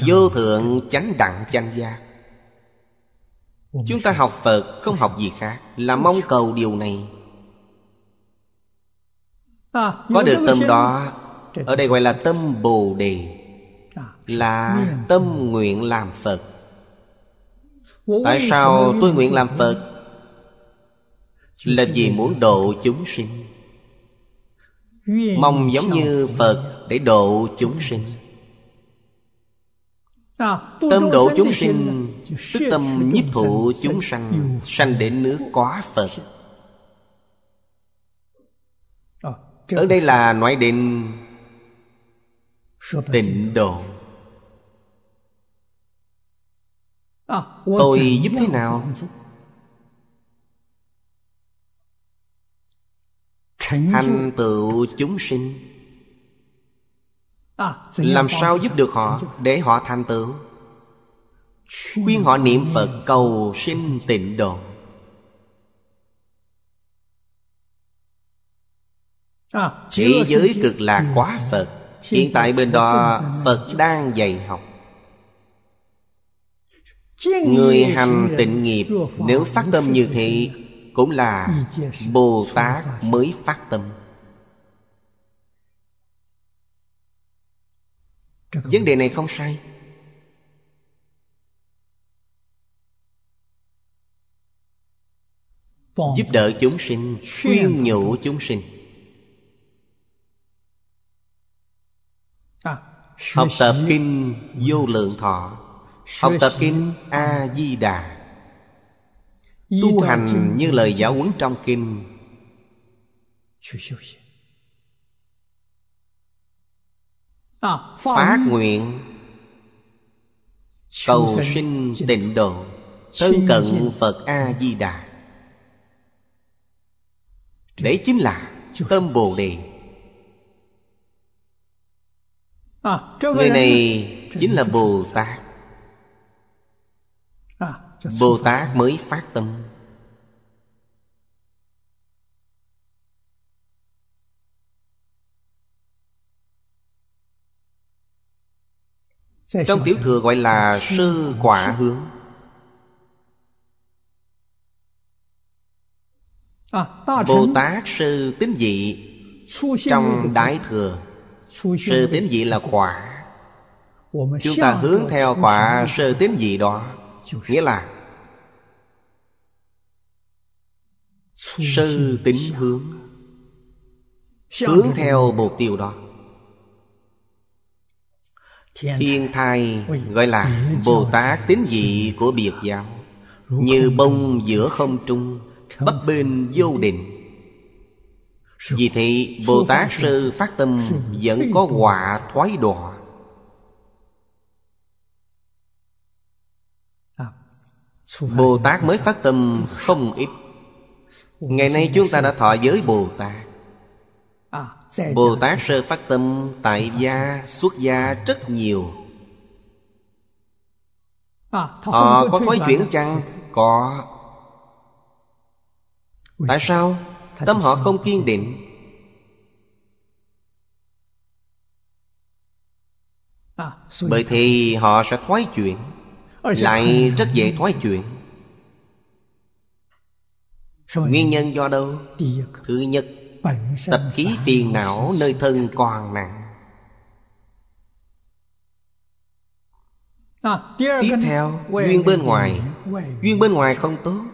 Vô thượng chánh đặng chanh giác Chúng ta học Phật không học gì khác Là mong cầu điều này À, Có được tâm đó Ở đây gọi là tâm Bồ Đề à, Là tâm nguyện làm Phật Tại sao tôi nguyện làm Phật Là vì muốn độ chúng sinh Mong giống như Phật để độ chúng sinh à, Tâm độ chúng sinh Tức tâm nhiếp thụ chúng sanh Sanh đến nước quá Phật ở đây là nói đến tịnh độ à, tôi giúp thế nào thành tựu chúng sinh à, làm sao giúp được họ để họ thành tựu khuyên họ niệm phật cầu sinh tịnh độ À, thế giới cực lạc ừ. quá Phật Hiện tại bên đó Phật đang dạy học Người hành tịnh nghiệp Nếu phát tâm như thế Cũng là Bồ Tát mới phát tâm Vấn đề này không sai Giúp đỡ chúng sinh Khuyên nhủ chúng sinh Học tập kinh Vô Lượng Thọ Học tập kinh A-di-đà Tu hành như lời giáo huấn trong kinh à, Phát nguyện Cầu sinh tịnh độ Thân cận Phật A-di-đà Đấy chính là tâm Bồ Đề À, người này chính là Bồ Tát à, Bồ Tát mới phát tâm Trong tiểu thừa gọi là sư quả hướng à, Bồ Tát sư tín dị Trong Đại Thừa sự tín dị là quả Chúng ta hướng theo quả sơ tín dị đó Nghĩa là Sơ tính hướng Hướng theo mục tiêu đó Thiên thai gọi là Bồ Tát tín dị của biệt giáo Như bông giữa không trung bất bên vô định vì thị à, Bồ Tát à, Sư Phát Tâm Vẫn có quả thoái đọa Bồ Tát mới phát tâm không ít Ngày nay chúng ta đã thọ giới Bồ Tát Bồ Tát sơ phát tâm tại gia, xuất gia rất nhiều à, Họ ờ, có thói chuyển chăng? Có Tại sao? Tâm họ không kiên định à, Bởi thì họ sẽ thoái chuyện Lại rất dễ thoái chuyện Nguyên nhân do đâu? Thứ nhất Tập khí phiền não nơi thân còn nặng à, Tiếp theo Duyên bên ngoài Duyên bên ngoài không tốt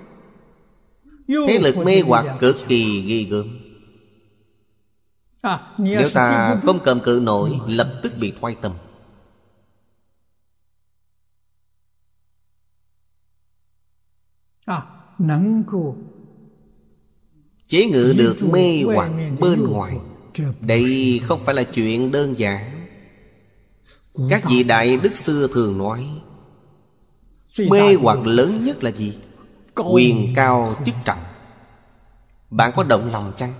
Thế lực mê hoặc cực kỳ ghi gớm à, Nếu ta không cầm cự nổi Lập tức bị thoái tâm à, Chế ngự được mê hoặc bên ngoài Đây không phải là chuyện đơn giản Các vị đại đức xưa thường nói Mê hoặc lớn nhất là gì? quyền cao chức trọng bạn có động lòng chăng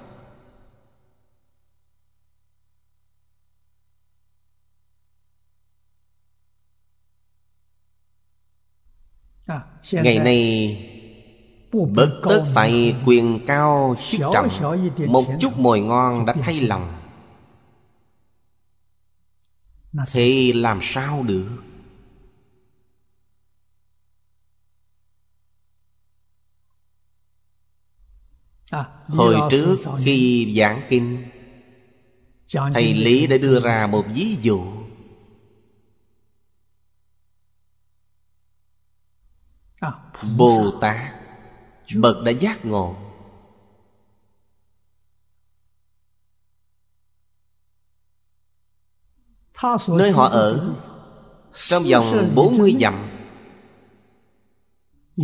à, ngày nay Bất tất phải quyền cao chức trọng Một chút mồi ngon đã thay lòng Thì làm sao được À, Hồi trước khi giảng kinh Thầy Lý đã đưa ra một ví dụ à, Bồ Tát Bậc đã giác ngộ Nơi họ ở Trong vòng 40 dặm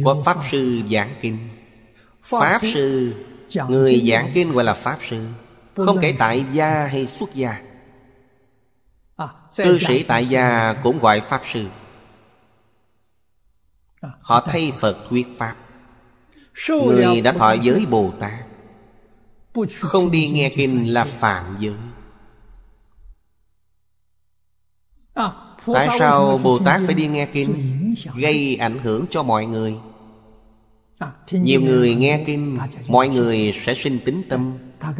Có Pháp Sư giảng kinh Pháp Sư Người giảng kinh gọi là Pháp Sư Không kể tại gia hay xuất gia à, Cư sĩ tại gia cũng gọi Pháp Sư à, Họ thay Phật thuyết Pháp Người đã thọ giới Bồ Tát Không đi nghe kinh là phạm giới à, Tại sao Bồ Tát phải đi nghe kinh Gây ảnh hưởng cho mọi người nhiều người nghe kinh Mọi người sẽ sinh tính tâm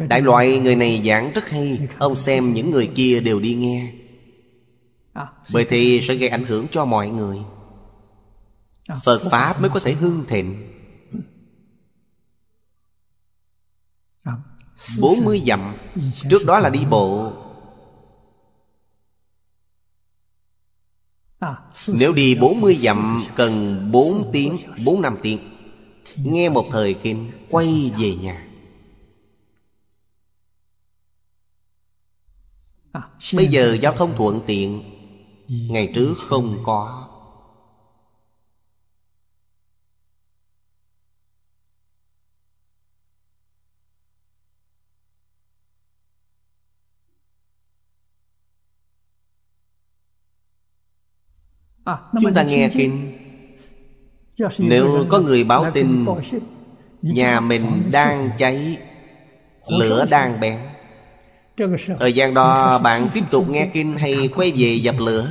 Đại loại người này giảng rất hay Ông xem những người kia đều đi nghe Bởi thì sẽ gây ảnh hưởng cho mọi người à, Phật Pháp mới có thể hưng thịnh 40 à, dặm Trước đó là đi bộ à, Nếu đi 40 dặm cần 4 tiếng 4 năm tiếng Nghe một thời kinh Quay về nhà Bây giờ giao thông thuận tiện Ngày trước không có à, Chúng ta nghe kinh nếu có người báo tin Nhà mình đang cháy Lửa đang bén Thời gian đó bạn tiếp tục nghe kinh hay quay về dập lửa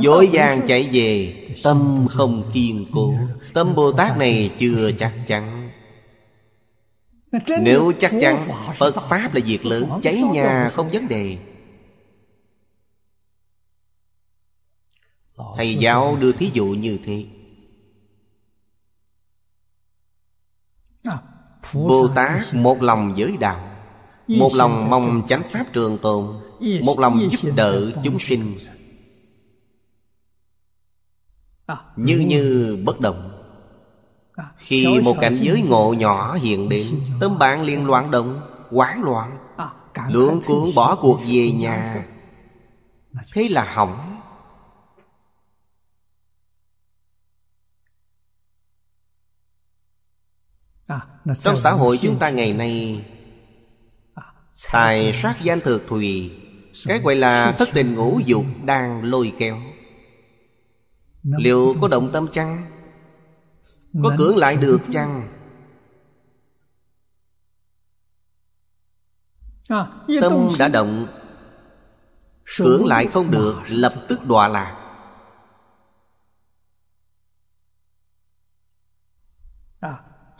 Dối vàng chạy về Tâm không kiên cố Tâm Bồ Tát này chưa chắc chắn Nếu chắc chắn Phật Pháp là việc lớn Cháy nhà không vấn đề thầy giáo đưa thí dụ như thế à, bồ tát một lòng giới đạo một lòng mong chánh pháp trường tồn một lòng giúp đỡ chúng sinh à, như như bất động à, khi một cảnh giới ngộ nhỏ hiện đến tâm bạn liền loạn động quán loạn lưỡng cuốn bỏ cuộc về nhà thế là hỏng Trong xã hội chúng ta ngày nay Tài sát gian thực thùy Cái gọi là thất tình ngũ dục đang lôi kéo Liệu có động tâm chăng? Có cưỡng lại được chăng? À, tâm đã động Cưỡng lại không được Lập tức đọa lạc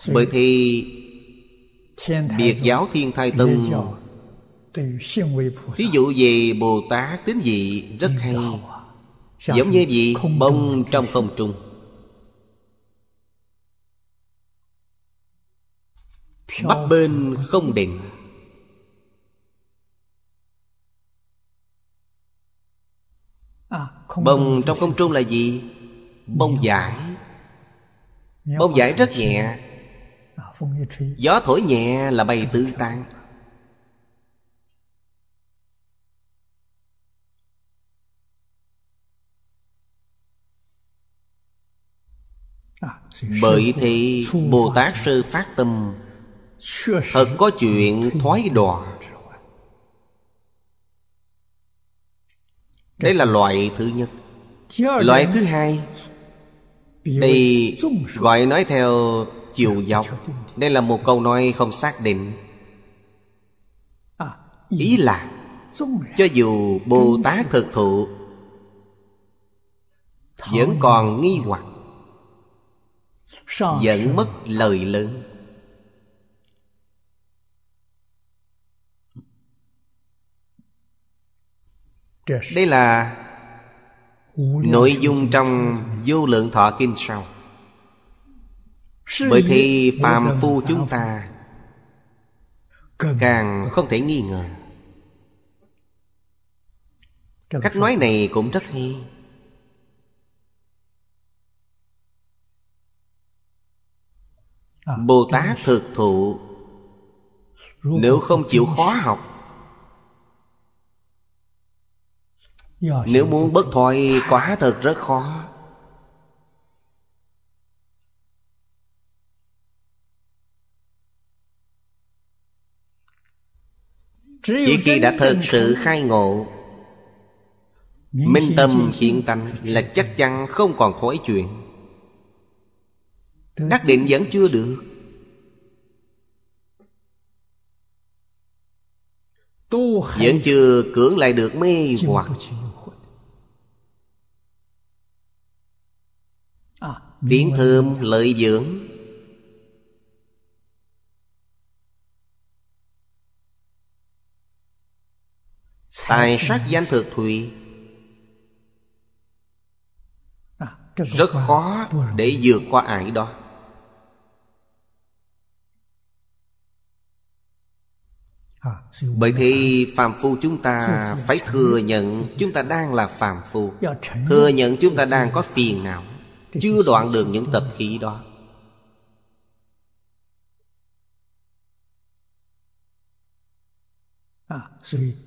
Bởi thì Biệt giáo Thiên Thai Tông Ví dụ về Bồ Tát tính vị rất hay à? Giống như vị bông trong không trung Bắp bên không định à, Bông trong không trung là gì? Bông giải Bông giải rất nhẹ Gió thổi nhẹ là bay tứ tan à, Bởi thì Bồ Tát Sư phát tâm Thật có chuyện thoái đọa Đây là loại thứ nhất Loại thứ hai Đây gọi nói theo chiều dọc Đây là một câu nói không xác định Ý là Cho dù Bồ Tát thực thụ Vẫn còn nghi hoặc Vẫn mất lời lớn Đây là Nội dung trong vô lượng thọ kinh sau bởi thế phàm phu chúng ta Càng không thể nghi ngờ Cách nói này cũng rất hay à, Bồ Tát thực thụ Nếu không chịu khó học Nếu muốn bất thoại quá thật rất khó chỉ khi đã thật sự khai ngộ minh tâm hiện tánh là chắc chắn không còn thối chuyện đắc định vẫn chưa được vẫn chưa cưỡng lại được mê hoặc à, tiếng thơm lợi dưỡng Tài sát danh thực thụy Rất khó để vượt qua ải đó Bởi thì phàm phu chúng ta phải thừa nhận chúng ta đang là phàm phu Thừa nhận chúng ta đang có phiền não Chưa đoạn được những tập khí đó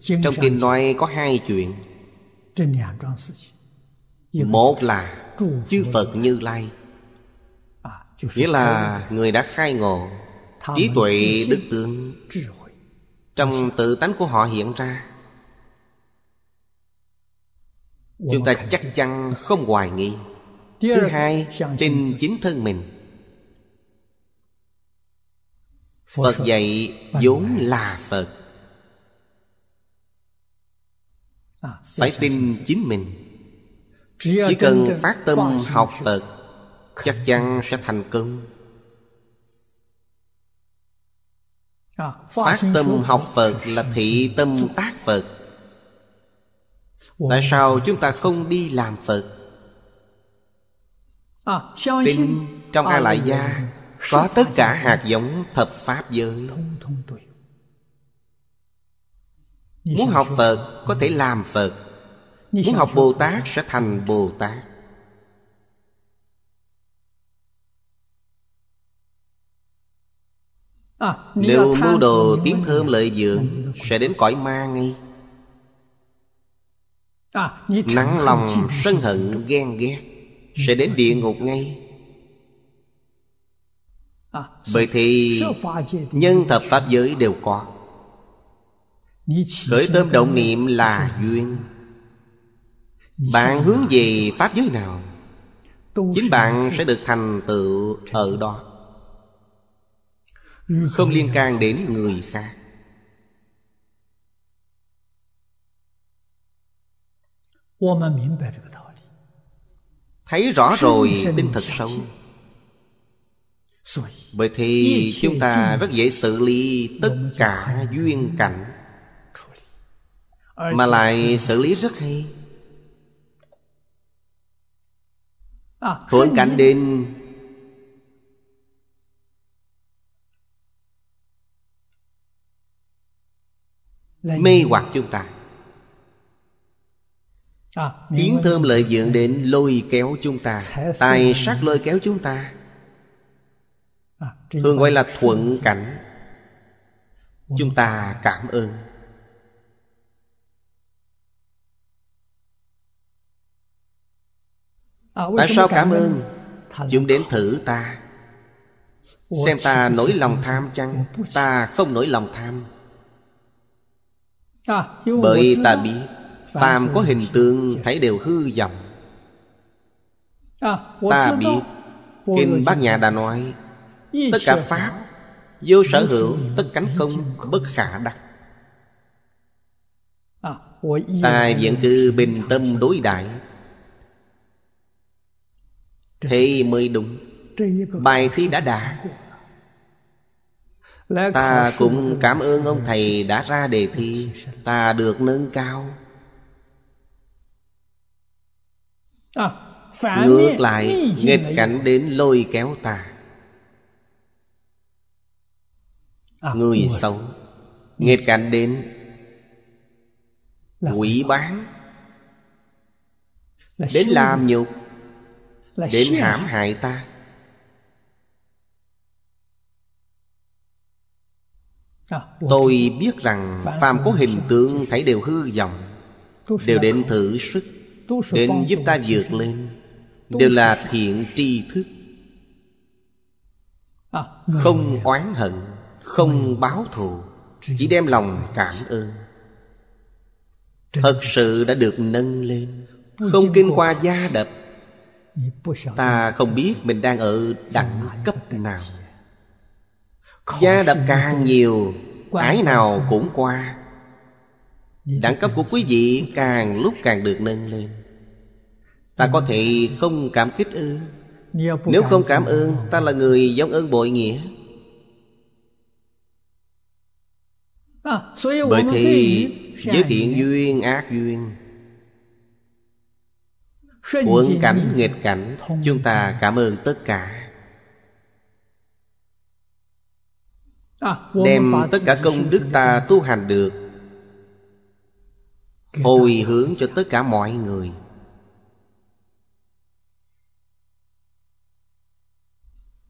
Trong kinh nói có hai chuyện Một là chư Phật Như Lai Nghĩa là người đã khai ngộ Trí tuệ đức tướng Trong tự tánh của họ hiện ra Chúng ta chắc chắn không hoài nghi Thứ hai Tin chính thân mình Phật dạy vốn là Phật À, phải dạ, dạ, tin dạ, chính mình chỉ cần phát tâm học phật chắc chắn sẽ thành công à, phát tâm học phật là thị tâm tác phật tại sao chúng ta không đi làm phật à, tin trong a lại gia có tất cả hạt giống thập pháp giới Muốn học Phật có thể ừ. làm Phật Muốn học Bồ Tát sẽ thành Bồ Tát à, Nếu mưu đồ tiếng thơm lợi dưỡng Sẽ đến cõi ma ngay à, Nắng lòng sân hận ghen ghét Sẽ đến địa ngục ngay à, vậy thì Nhân thập pháp giới đều có khởi tâm động niệm là duyên bạn hướng về pháp giới nào chính bạn sẽ được thành tựu ở đó không liên can đến người khác thấy rõ rồi tin thật sâu bởi thì chúng ta rất dễ xử lý tất cả duyên cảnh mà lại xử lý rất hay à, Hưởng cảnh đến Mê hoặc chúng ta à, Tiếng thơm lợi dưỡng đến lôi kéo chúng ta Tài sắc lôi kéo chúng ta à, Thường gọi là thuận cảnh Chúng ta cảm ơn Ờ, Tại sao cảm ơn chúng đến thử ta Xem ta nổi lòng tham chăng Ta không nổi lòng tham à, Bởi ta biết Phàm có hình tượng thấy đều hư vọng à, Ta biết Kinh Bát Nhã đã nói Tất cả Pháp Vô sở hữu tất cánh không bất khả đắc à, Ta vẫn cư bình tâm đối đại thì mới đúng Bài thi đã đạt Ta cũng cảm ơn ông thầy đã ra đề thi Ta được nâng cao Ngược lại Nghịch cảnh đến lôi kéo ta Người xấu Nghịch cảnh đến Quỷ bán Đến làm nhục đến hãm hại ta à, tôi biết rằng phàm có hình tượng thấy đều hư vọng đều đến thử sức đến giúp ta vượt lên đều là thiện tri thức à, không oán hận không báo thù chỉ đem lòng cảm ơn thật sự đã được nâng lên không kinh qua gia đập ta không biết mình đang ở đẳng cấp nào gia đập càng nhiều ái nào cũng qua đẳng cấp của quý vị càng lúc càng được nâng lên ta có thể không cảm kích ư nếu không cảm ơn ta là người giống ơn bội nghĩa à, bởi thì với thiện duyên ác duyên Cuộn cảnh nghịch cảnh Chúng ta cảm ơn tất cả à, Đem tất cả công đức ta tu hành được Hồi hướng cho tất cả mọi người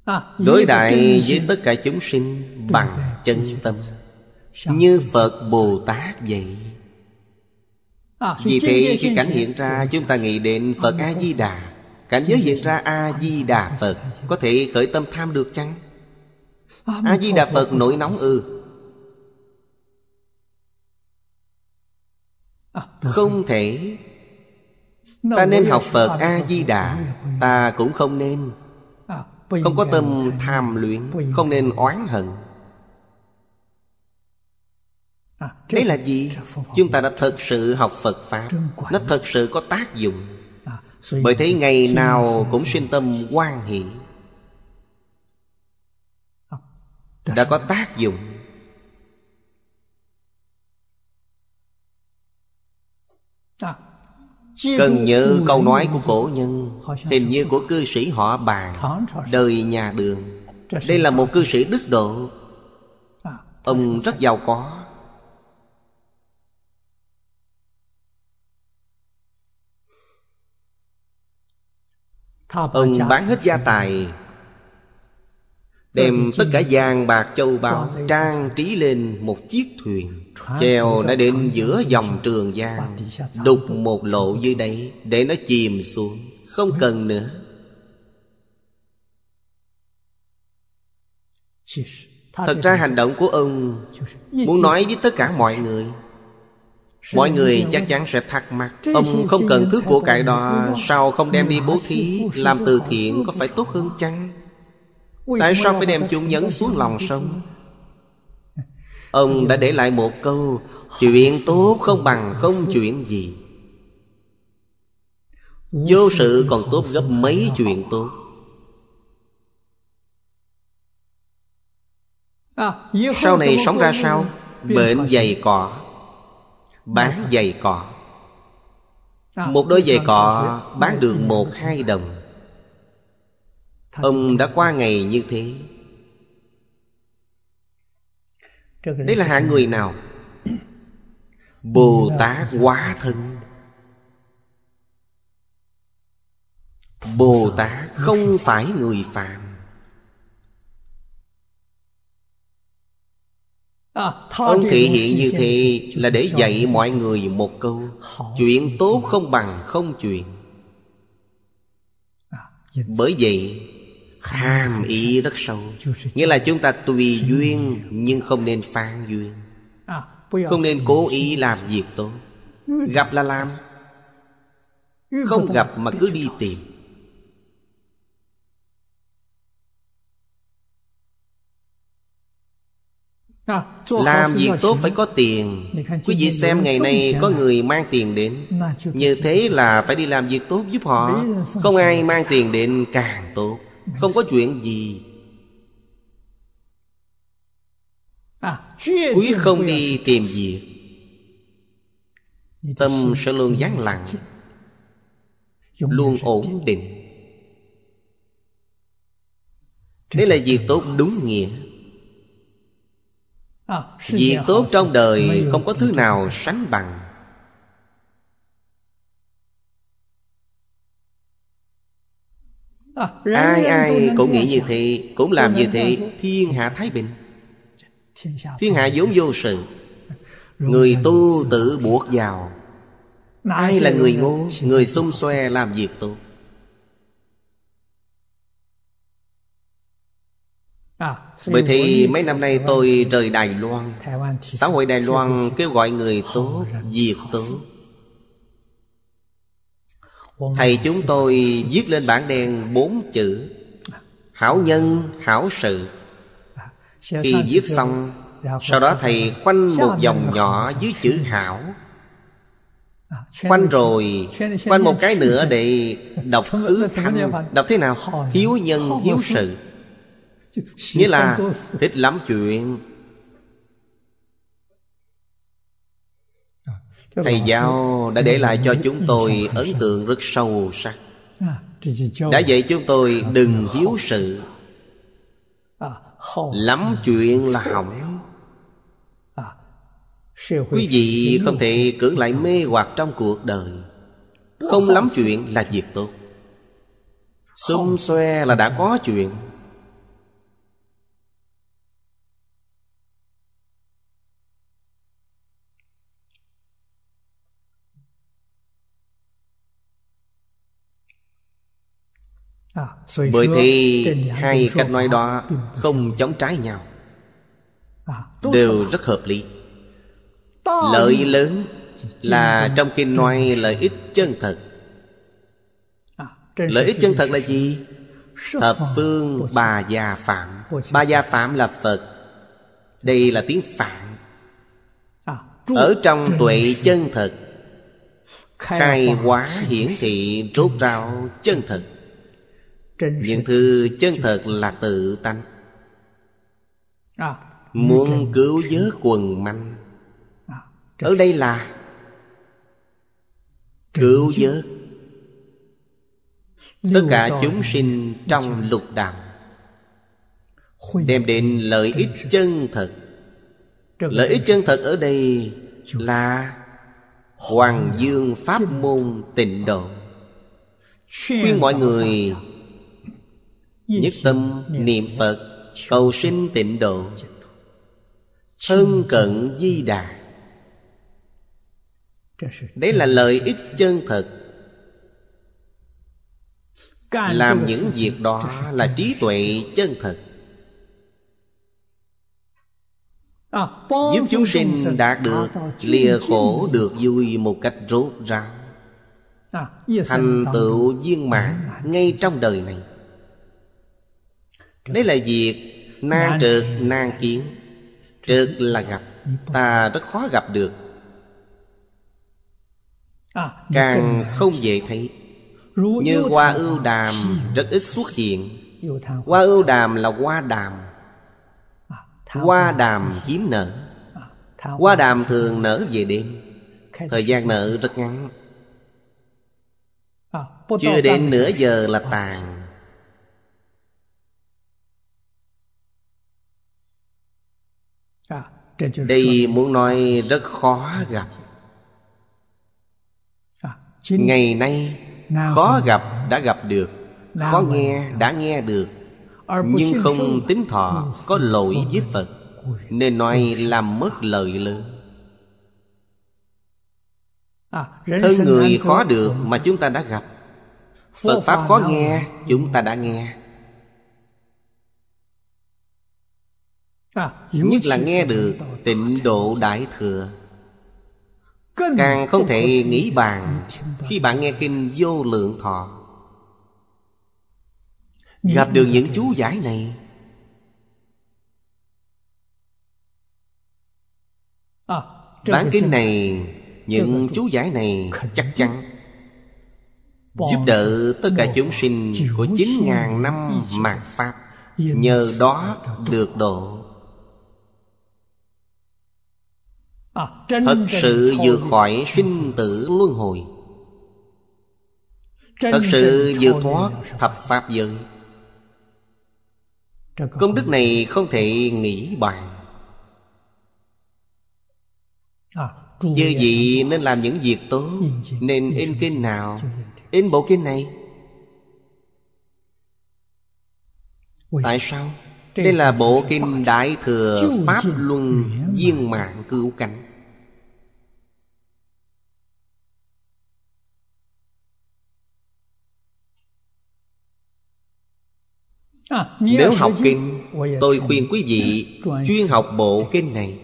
à, Đối đại với tất cả chúng sinh bằng chân tâm Như Phật Bồ Tát vậy Ờ, Vì thế khi cảnh hiện ra chúng ta nghĩ đến ờ, Phật A-di-đà Cảnh giới hiện ra A-di-đà Phật Có thể khởi tâm tham được chăng? Ờ, A-di-đà Phật nổi nóng ư Không thể Ta nên học Phật A-di-đà Ta cũng không nên Không có tâm tham luyện Không nên oán hận À, Đấy là gì? Chúng ta đã thật sự học Phật Pháp Nó thật sự có tác dụng à, Bởi thế ngày nào cũng sinh tâm quan hỷ à, Đã có tác dụng Cần nhớ câu nói của cổ nhân Hình như của cư sĩ họ bàn Đời nhà đường Đây là một cư sĩ đức độ Ông rất giàu có Ông bán hết gia tài Đem tất cả vàng bạc châu báu Trang trí lên một chiếc thuyền chèo nó đến giữa dòng trường giang Đục một lộ dưới đấy Để nó chìm xuống Không cần nữa Thật ra hành động của ông Muốn nói với tất cả mọi người Mọi người chắc chắn sẽ thắc mắc Ông không cần thứ của cải đó Sao không đem đi bố thí Làm từ thiện có phải tốt hơn chăng Tại sao phải đem chúng nhấn xuống lòng sông Ông đã để lại một câu Chuyện tốt không bằng không chuyện gì Vô sự còn tốt gấp mấy chuyện tốt à, Sau này sống ra sao Bệnh dày cỏ bán dạ. giày cọ dạ, một đôi giày cọ bán được một hai đồng ông đã qua ngày như thế đây là hạng người nào bồ tát quá thân bồ tát không phải người phạm À, Ông thị hiện như thế là để dạy mọi người một câu Chuyện tốt không bằng không chuyện à, Bởi vậy Hàm ý rất sâu Nghĩa là chúng ta tùy duyên Nhưng không nên phan duyên à, Không nên cố ý làm việc tốt Gặp là làm Không gặp mà cứ đi tìm À, làm việc tốt phải có tiền Quý vị xem ngày nay có người mang tiền đến Như thế là phải đi làm việc tốt giúp họ Không ai mang tiền đến càng tốt Không có chuyện gì à, Quý không đi à? tìm việc Tâm sẽ luôn vắng lặng Luôn ổn định Đây là việc tốt đúng nghĩa À, việc tốt trong đời không có thứ nào sánh bằng à, Ai ai cũng nghĩ như thế Cũng làm như thế Thiên hạ thái bình Thiên hạ vốn vô sự Người tu tự buộc vào Ai là người ngu Người xung xoe làm việc tốt À, Bởi thì mấy năm nay tôi rời Đài Loan Xã hội Đài Loan kêu gọi người tốt, diệt tốt Thầy chúng tôi viết lên bảng đen bốn chữ Hảo nhân, hảo sự à, Khi viết xong dạ vâng. Sau đó thầy dạ vâng. khoanh một dòng nhỏ dưới chữ hảo à, khoanh rồi khoanh một cái nữa để đọc ứ thanh Đọc thế nào Hiếu nhân, hiếu sự Nghĩa là thích lắm chuyện Thầy giáo đã để lại cho chúng tôi ấn tượng rất sâu sắc à, Đã dạy chúng tôi đừng hiếu sự à, Lắm chuyện là hỏng à, Quý vị không thể cưỡng lại mê hoặc trong cuộc đời Không lắm chuyện là việc tốt Xung xoe là đã có chuyện Bởi thì hai cách nói đó không chống trái nhau à, Đều rất hợp lý Lợi lớn là trong kinh nói lợi ích chân thật à, Lợi ích chân thật là gì? Thập phương bà gia phạm Bà gia phạm là Phật Đây là tiếng phạm. À, Ở trong tuệ chân thật Khai hóa hiển thị rốt ráo chân thật những thứ chân thật là tự tánh à, Muốn cứu giới quần manh à, Ở đây là Cứu giới Tất cả chúng sinh trong lục đạo Đem đến lợi ích chân thật Lợi ích chân thật ở đây là Hoàng dương Pháp môn tịnh độ Khuyên mọi người Nhất tâm niệm Phật Cầu sinh tịnh độ Thân cận di đà Đấy là lợi ích chân thật Làm những việc đó là trí tuệ chân thật Giúp chúng sinh đạt được Lìa khổ được vui một cách rốt ráo Thành tựu viên mãn Ngay trong đời này đây là việc nan trượt nan kiến Trượt là gặp Ta rất khó gặp được à, Càng không dễ thấy Như hoa ưu đàm rất ít xuất hiện Hoa ưu đàm là hoa đàm à, Hoa đàm hiếm nở à, Hoa đàm thường nở về đêm Thời gian nở rất ngắn Chưa đến nửa giờ là tàn đây muốn nói rất khó gặp à, ngày nay khó gặp đã gặp được khó nghe đã nghe được nhưng không tính thọ có lỗi với phật nên nói làm mất lợi lớn à, hơn người khó được mà chúng ta đã gặp phật pháp khó nghe chúng ta đã nghe À, Nhất là nghe được tịnh độ đại thừa Càng không thể nghĩ bàn Khi bạn nghe kinh vô lượng thọ Gặp được những chú giải này à, Bản kinh này Những chú giải này chắc chắn Giúp đỡ tất cả chúng sinh Của 9.000 năm mạt Pháp Nhờ đó được độ À, Thật sự vượt khỏi sinh tử luân hồi Thật sự vượt thoát thập pháp giới Công đức này không thể nghĩ bàn Chư à, vậy nên làm những việc tốt Nên in kinh nào In bộ kinh này Tại sao đây là bộ kinh Đại Thừa Pháp Luân Viên Mạng cứu cánh. À, Nếu học kinh dạ Tôi khuyên quý vị Chuyên học bộ kinh này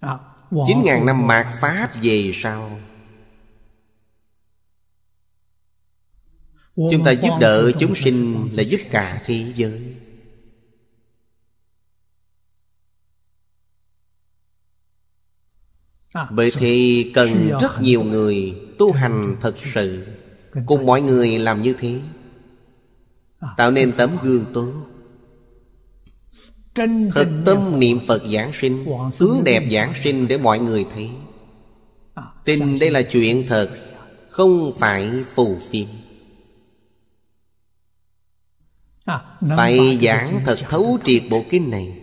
à, Chín ngàn năm mạt Pháp về sau Chúng ta giúp đỡ chúng sinh là giúp cả thế giới Bởi thì cần rất nhiều người tu hành thật sự Cùng mọi người làm như thế Tạo nên tấm gương tốt Thật tâm niệm Phật giảng sinh Tướng đẹp giảng sinh để mọi người thấy à, Tin dạ, đây là chuyện thật Không phải phù phiếm À, Phải giảng thật thấu triệt bộ kinh này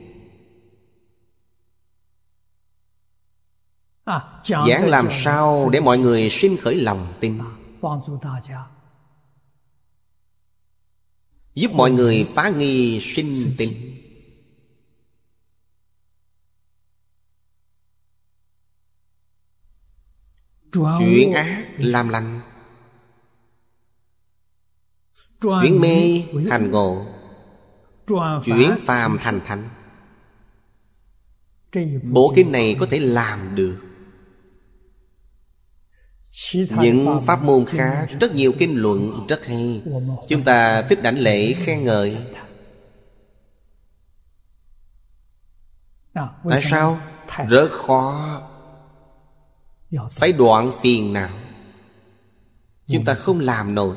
à, Giảng làm sao để mọi người sinh khởi lòng tin à, Giúp mọi người phá nghi sinh tin chuyển ác làm lành Chuyển mê thành ngộ Chuyển phàm thành thánh Bộ kinh này có thể làm được những pháp môn khác Rất nhiều kinh luận rất hay Chúng ta thích đảnh lễ khen ngợi à, Tại sao? Rất khó Phải đoạn phiền não Chúng ta không làm nổi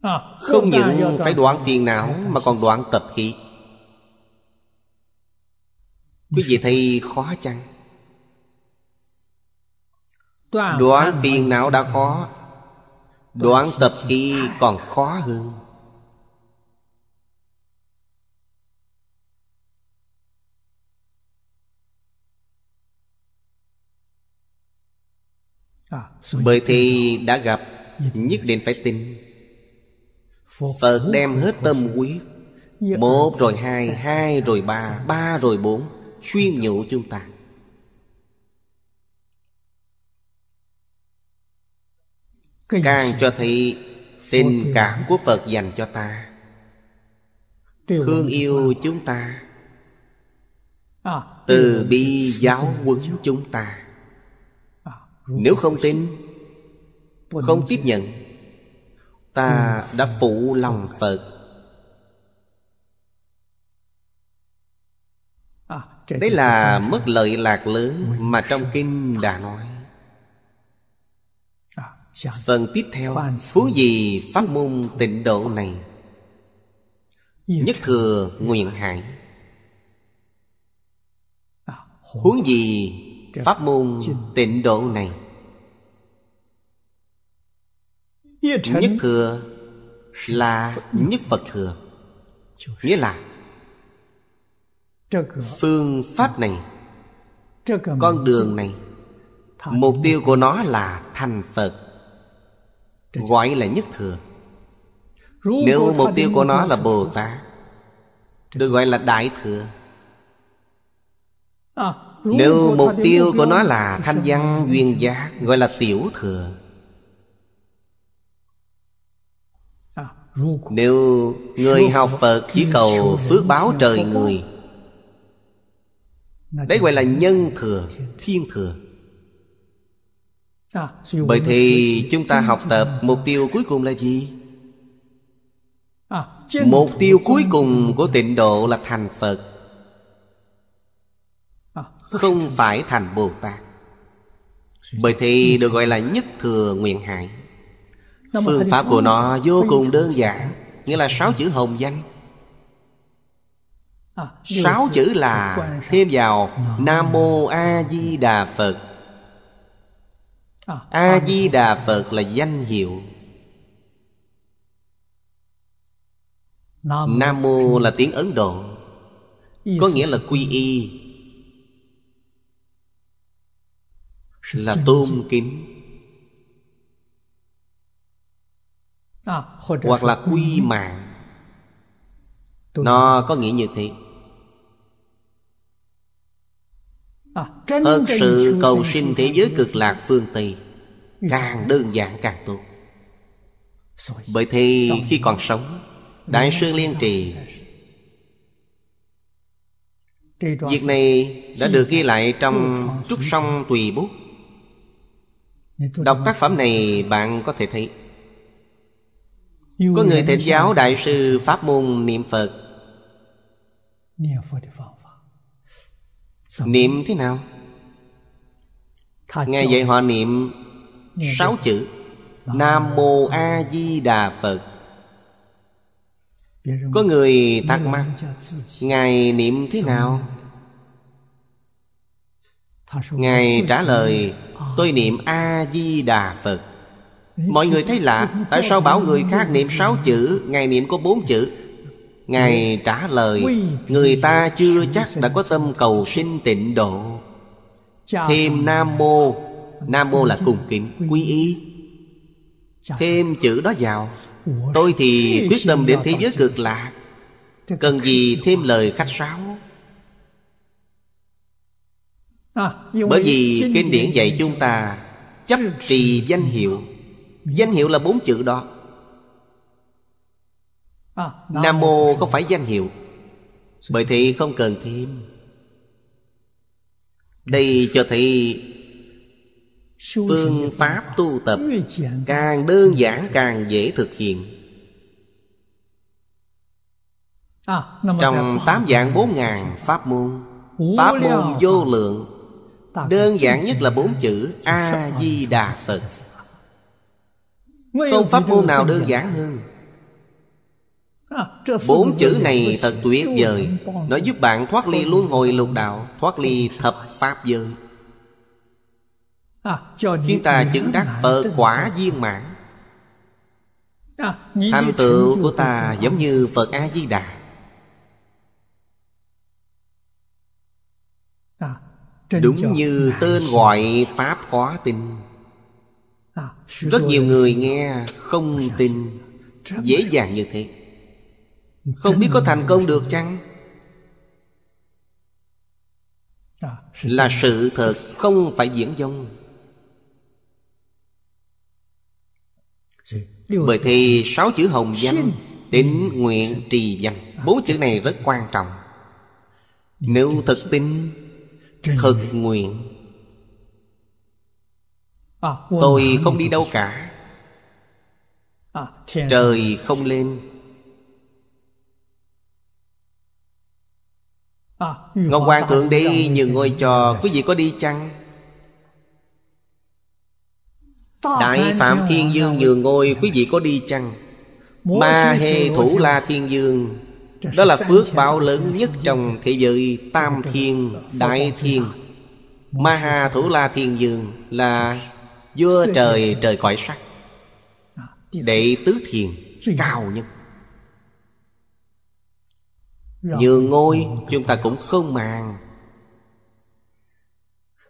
À, không những phải đoạn phiền não Mà còn đoạn tập khí Quý vị thấy khó chăng? Đoạn phiền não đã khó Đoạn tập khí còn khó hơn à, Bởi thì đã gặp Nhất định phải tin Phật đem hết tâm quyết Một rồi hai, hai rồi ba, ba rồi bốn Khuyên nhủ chúng ta Càng cho thấy tình cảm của Phật dành cho ta Thương yêu chúng ta Từ bi giáo huấn chúng ta Nếu không tin Không tiếp nhận ta ừ. đã phụ lòng phật à, đấy là mất lợi lạc lớn mà trong kinh đã nói à, dạ. phần tiếp theo huống gì pháp môn tịnh độ này nhất thừa nguyện hải à, huống gì pháp môn tịnh độ này Nhất thừa là nhất Phật thừa Nghĩa là Phương pháp này Con đường này Mục tiêu của nó là thành Phật Gọi là nhất thừa Nếu mục tiêu của nó là Bồ Tát Được gọi là Đại Thừa à, Nếu mục tiêu của nó là Thanh Văn Duyên Giác Gọi là Tiểu Thừa Nếu người học Phật chỉ cầu phước báo trời người Đấy gọi là nhân thừa, thiên thừa à, Bởi thì chúng ta học tập mục tiêu cuối cùng là gì? À, mục tiêu cuối cùng của tịnh độ là thành Phật à, Không phải thành Bồ Tát Bởi thì được gọi là nhất thừa nguyện hại Phương pháp của nó vô cùng đơn giản Nghĩa là sáu chữ hồng danh à, Sáu chữ là thêm vào Nam Mô A Di Đà Phật à, A Di Đà à, Phật là danh hiệu Nam Mô là tiếng Ấn Độ Có nghĩa là quy y Là tôn kính À, hoặc là quy mạng nó có nghĩa như thế à, thật sự cầu sinh thế giới cực lạc phương tây càng đơn giản càng tốt bởi thế khi còn sống đại sư liên trì việc này đã được ghi lại trong trúc song tùy bút đọc tác phẩm này bạn có thể thấy có người thịnh giáo đại sư Pháp môn niệm Phật Niệm thế nào? Ngài dạy họ niệm sáu chữ Nam Mô A Di Đà Phật Có người thắc mắc Ngài niệm thế nào? Ngài trả lời Tôi niệm A Di Đà Phật Mọi người thấy lạ Tại sao bảo người khác niệm sáu chữ Ngài niệm có bốn chữ Ngài trả lời Người ta chưa chắc đã có tâm cầu sinh tịnh độ Thêm Nam Mô Nam Mô là cùng kính quy y Thêm chữ đó vào Tôi thì quyết tâm đến thế giới cực lạc Cần gì thêm lời khách sáo Bởi vì kinh điển dạy chúng ta Chấp trì danh hiệu Danh hiệu là bốn chữ à, đó Nam Mô không phải danh hiệu Bởi thì không cần thêm Đây cho thấy Phương pháp tu tập Càng đơn giản càng dễ thực hiện à, Trong tám dạng bốn ngàn pháp môn Pháp môn vô lượng Đơn giản nhất là bốn chữ A-di-đà Phật không pháp môn nào đơn giản hơn à, Bốn chữ này thật tuyệt vời Nó giúp bạn thoát ly luân hồi lục đạo Thoát ly thập pháp giới à, Khiến ta chứng đắc Phật quả viên mãn à, Thành tựu của ta giống như Phật A-di-đà Đúng như tên gọi Pháp khóa tinh rất nhiều người nghe không tin dễ dàng như thế không biết có thành công được chăng à, là sự thật không phải diễn dông bởi thì sáu chữ hồng danh tín nguyện trì danh à, bốn chữ này rất quan trọng nếu thực tin thực nguyện À, tôi không đi đâu cả à, trời không lên à, ngọc hoàng thượng đi nhường ngôi trò quý vị có đi chăng đại phạm thiên dương nhường ngôi quý vị có đi chăng ma hê thủ la thiên dương đó là phước báo lớn nhất trong thế giới tam thiên đại thiên ma ha thủ la thiên dương là vua trời trời cõi sắc đệ tứ thiền cao nhất như ngôi chúng ta cũng không màng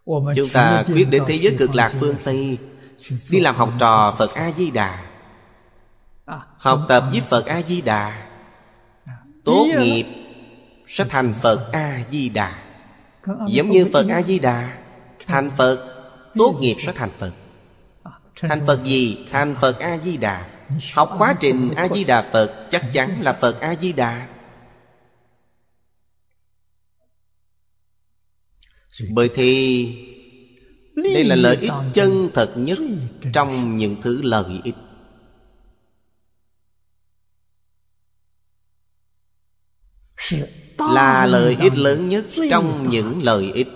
chúng ta quyết đến thế giới cực lạc phương tây đi làm học trò phật a di đà học tập với phật a di đà tốt nghiệp sẽ thành phật a di đà giống như phật a di đà thành phật tốt nghiệp sẽ thành phật Thành Phật gì? Thành Phật A-di-đà Học quá trình A-di-đà Phật Chắc chắn là Phật A-di-đà Bởi thì Đây là lợi ích chân thật nhất Trong những thứ lợi ích Là lợi ích lớn nhất trong những lợi ích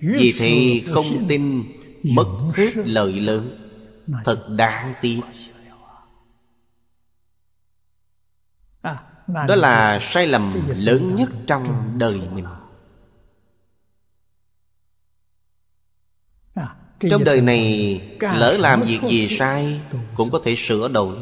Vì thì không tin Mất hết lợi lớn thật đáng tiếc à, đó là sai lầm lớn nhất trong đời mình à, trong đời này lỡ làm việc gì sai cũng có thể sửa đổi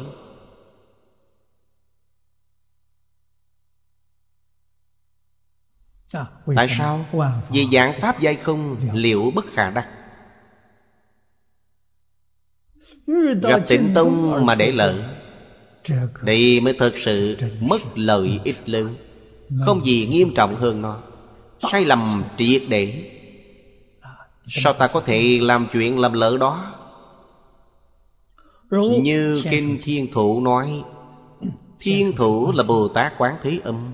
à, tại sao vì dạng pháp giai không dạ. liệu bất khả đắc Gặp tịnh tông mà để lỡ, Đây mới thật sự mất lợi ít lớn Không gì nghiêm trọng hơn nó Sai lầm triệt để Sao ta có thể làm chuyện làm lỡ đó Như Kinh Thiên Thủ nói Thiên Thủ là Bồ Tát Quán Thế Âm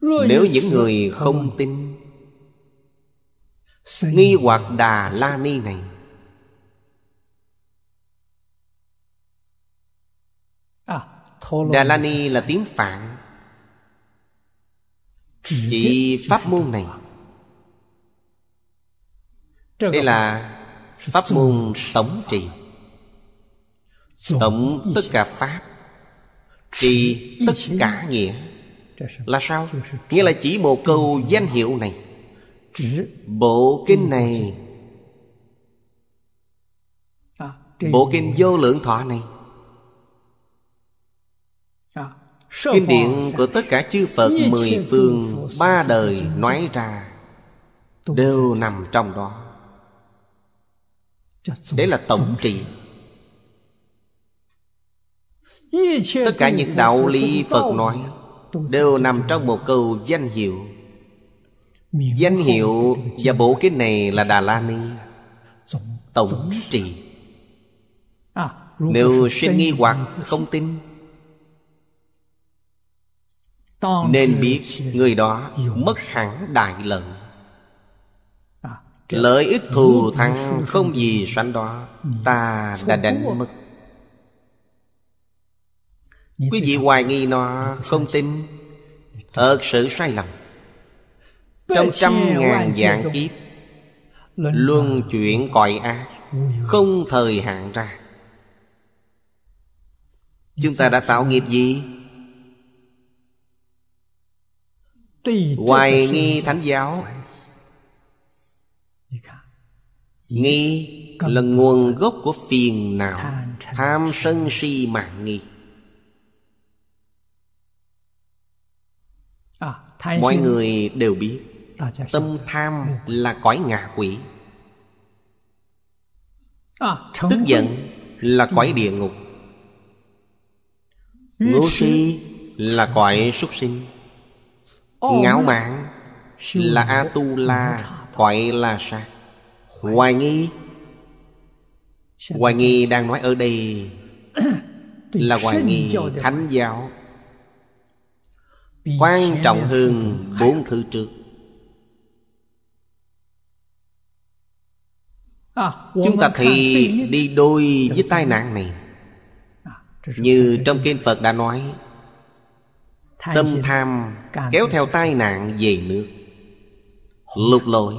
Nếu những người không tin Nghi hoặc Đà La Ni này Đà La Ni là tiếng Phạn Chỉ pháp môn này Đây là pháp môn tổng trì Tổng tất cả pháp Trì tất cả nghĩa Là sao? Nghĩa là chỉ một câu danh hiệu này à, Bộ kinh này Bộ kinh vô lượng thọ này Kinh điển của tất cả chư Phật mười phương ba đời nói ra Đều nằm trong đó Đấy là tổng trị Tất cả những đạo lý Phật nói Đều nằm trong một câu danh hiệu Danh hiệu và bộ kinh này là Đà La Ni Tổng trì. À, Nếu suy nghi hoặc không tin nên biết người đó mất hẳn đại lợi à, lợi ích thù thắng không gì sánh đó ừ. ta đã đánh mất quý vị hoài nghi nó không tin thật sự sai lầm trong trăm ngàn dạng kiếp luân chuyển cõi ác không thời hạn ra chúng ta đã tạo nghiệp gì hoài nghi thánh giáo nghi là nguồn gốc của phiền não tham sân si mạng nghi à, mọi người đều biết tâm tham là cõi ngạ quỷ à, tức giận là cõi địa ngục ngô si là cõi súc sinh Ngạo mạn là tu la quậy là sát Hoài nghi Hoài nghi đang nói ở đây Là hoài nghi thánh giáo Quan trọng hơn bốn thứ trước à, Chúng ta thì đi đôi với tai nạn này à, Như trong kinh Phật đã nói Tâm tham kéo theo tai nạn về nước Lục lội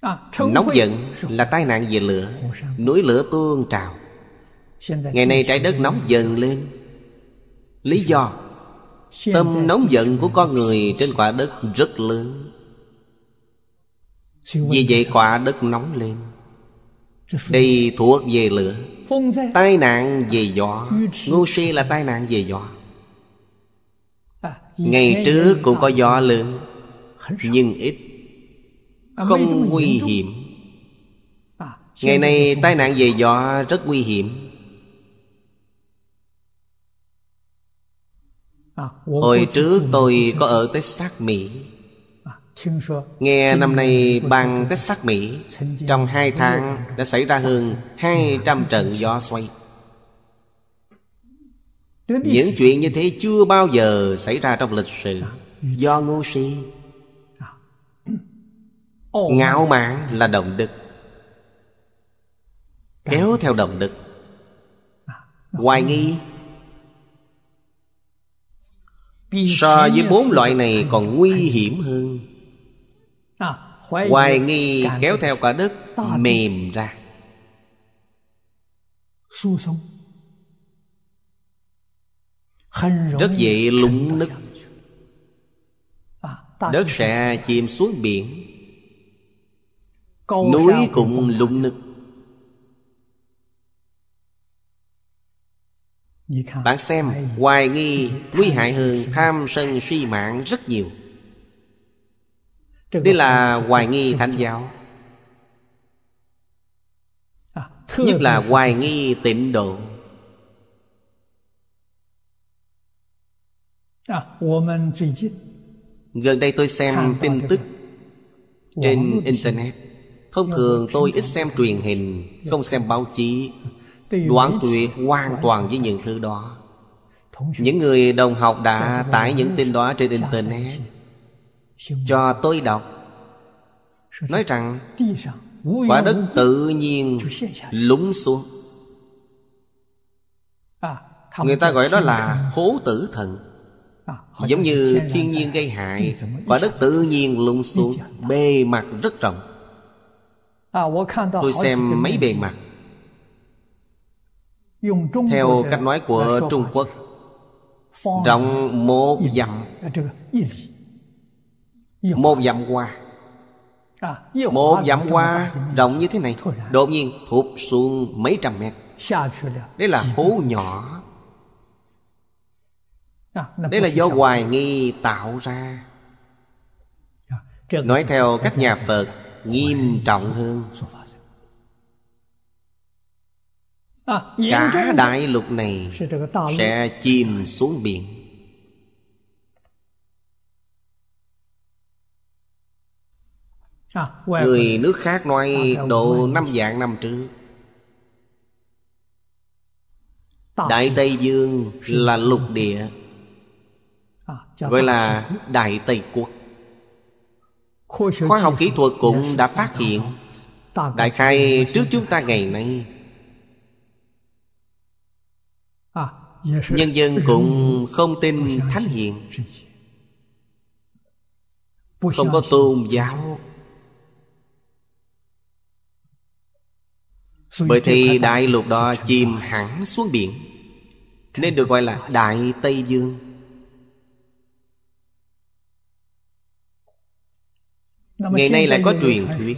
à, Nóng giận là tai nạn về lửa Núi lửa tuôn trào Ngày nay trái đất nóng dần lên Lý do Tâm nóng giận của con người trên quả đất rất lớn Vì vậy quả đất nóng lên Đây thuộc về lửa tai nạn về gió ngu si là tai nạn về gió à, ngày trước cũng có gió lớn nhưng ít à, không nguy hiểm à, ngày nay tai nạn về gió rất nguy hiểm hồi trước tôi có ở texas mỹ Nghe năm nay bang Tết Sắc Mỹ Trong hai tháng đã xảy ra hơn 200 trận gió xoay Những chuyện như thế chưa bao giờ xảy ra trong lịch sử Do ngu si Ngạo mạn là động lực Kéo theo động lực Hoài nghi So với bốn loại này còn nguy hiểm hơn À, hoài nghi kéo theo cả đất mềm ra rất dễ lúng nứt à, đất sẽ chìm xuống biển núi cũng lúng nứt bạn xem hoài nghi nguy hại hơn tham sân suy mạng rất nhiều đây là hoài nghi thánh giáo à, Nhất là hoài nghi tịnh độ à, Gần đây tôi xem tin tức Trên Internet Thông thường tôi ít xem truyền hình Không xem báo chí Đoán tuyệt hoàn toàn với những thứ đó Những người đồng học đã tải những tin đó trên Internet cho tôi đọc nói rằng quả đất tự nhiên lúng xuống à, người ta gọi đó là hố tử thần à, giống như thiên nhiên gây hại quả đất tự nhiên lúng xuống bề mặt rất rộng à, tôi xem mấy bề mặt theo cách nói của trung quốc rộng một dặm một dặm qua à, Một dặm qua rộng như thế này Đột nhiên thụt xuống mấy trăm mét đấy là hố nhỏ à, đấy là do hoài nghi tạo ra à, Nói theo các nhà Phật Nghiêm trọng hơn Cả đại lục này Sẽ chìm xuống biển Người nước khác nói độ năm dạng năm trước Đại Tây Dương là lục địa Gọi là Đại Tây Quốc Khoa học kỹ thuật cũng đã phát hiện Đại khai trước chúng ta ngày nay Nhân dân cũng không tin Thánh hiền Không có tôn giáo Bởi thì đại lục đó chìm hẳn xuống biển Nên được gọi là Đại Tây Dương Ngày nay lại có truyền thuyết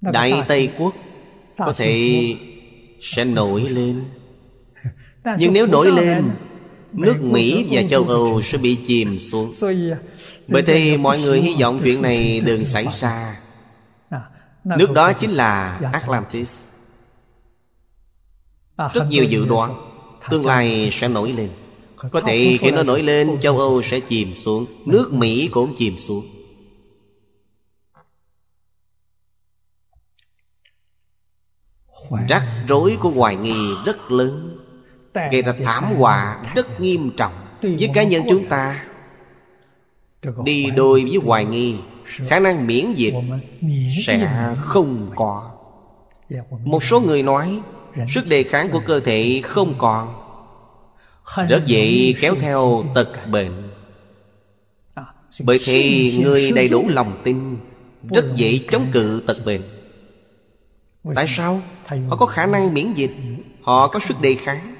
Đại Tây Quốc Có thể sẽ nổi lên Nhưng nếu nổi lên Nước Mỹ và châu Âu sẽ bị chìm xuống Bởi thế mọi người hy vọng chuyện này đừng xảy ra Nước đó chính là dạ, Atlantis à, Rất nhiều dự đoán Tương lai sẽ nổi lên Có thể khi nó nổi lên Châu Âu sẽ chìm xuống dạ. Nước Mỹ cũng chìm xuống Rắc rối của hoài nghi rất lớn Gây ra thảm họa rất nghiêm trọng Với cá nhân chúng ta Đi đôi với hoài nghi khả năng miễn dịch sẽ không có một số người nói sức đề kháng của cơ thể không còn rất dễ kéo theo à, tật bệnh bởi thì người đầy đủ lòng tin rất dễ chống cự tật bệnh tại sao họ có khả năng miễn dịch họ có sức đề kháng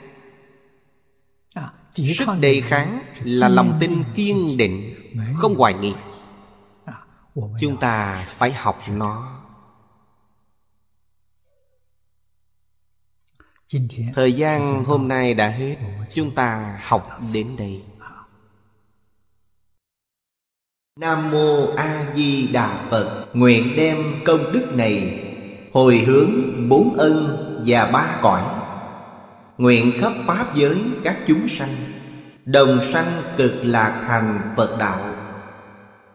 à, sức đề kháng là lòng tin kiên định không hoài nghi chúng ta phải học nó thời gian hôm nay đã hết chúng ta học đến đây nam mô a di đà phật nguyện đem công đức này hồi hướng bốn ân và ba cõi nguyện khắp pháp giới các chúng sanh đồng sanh cực lạc thành phật đạo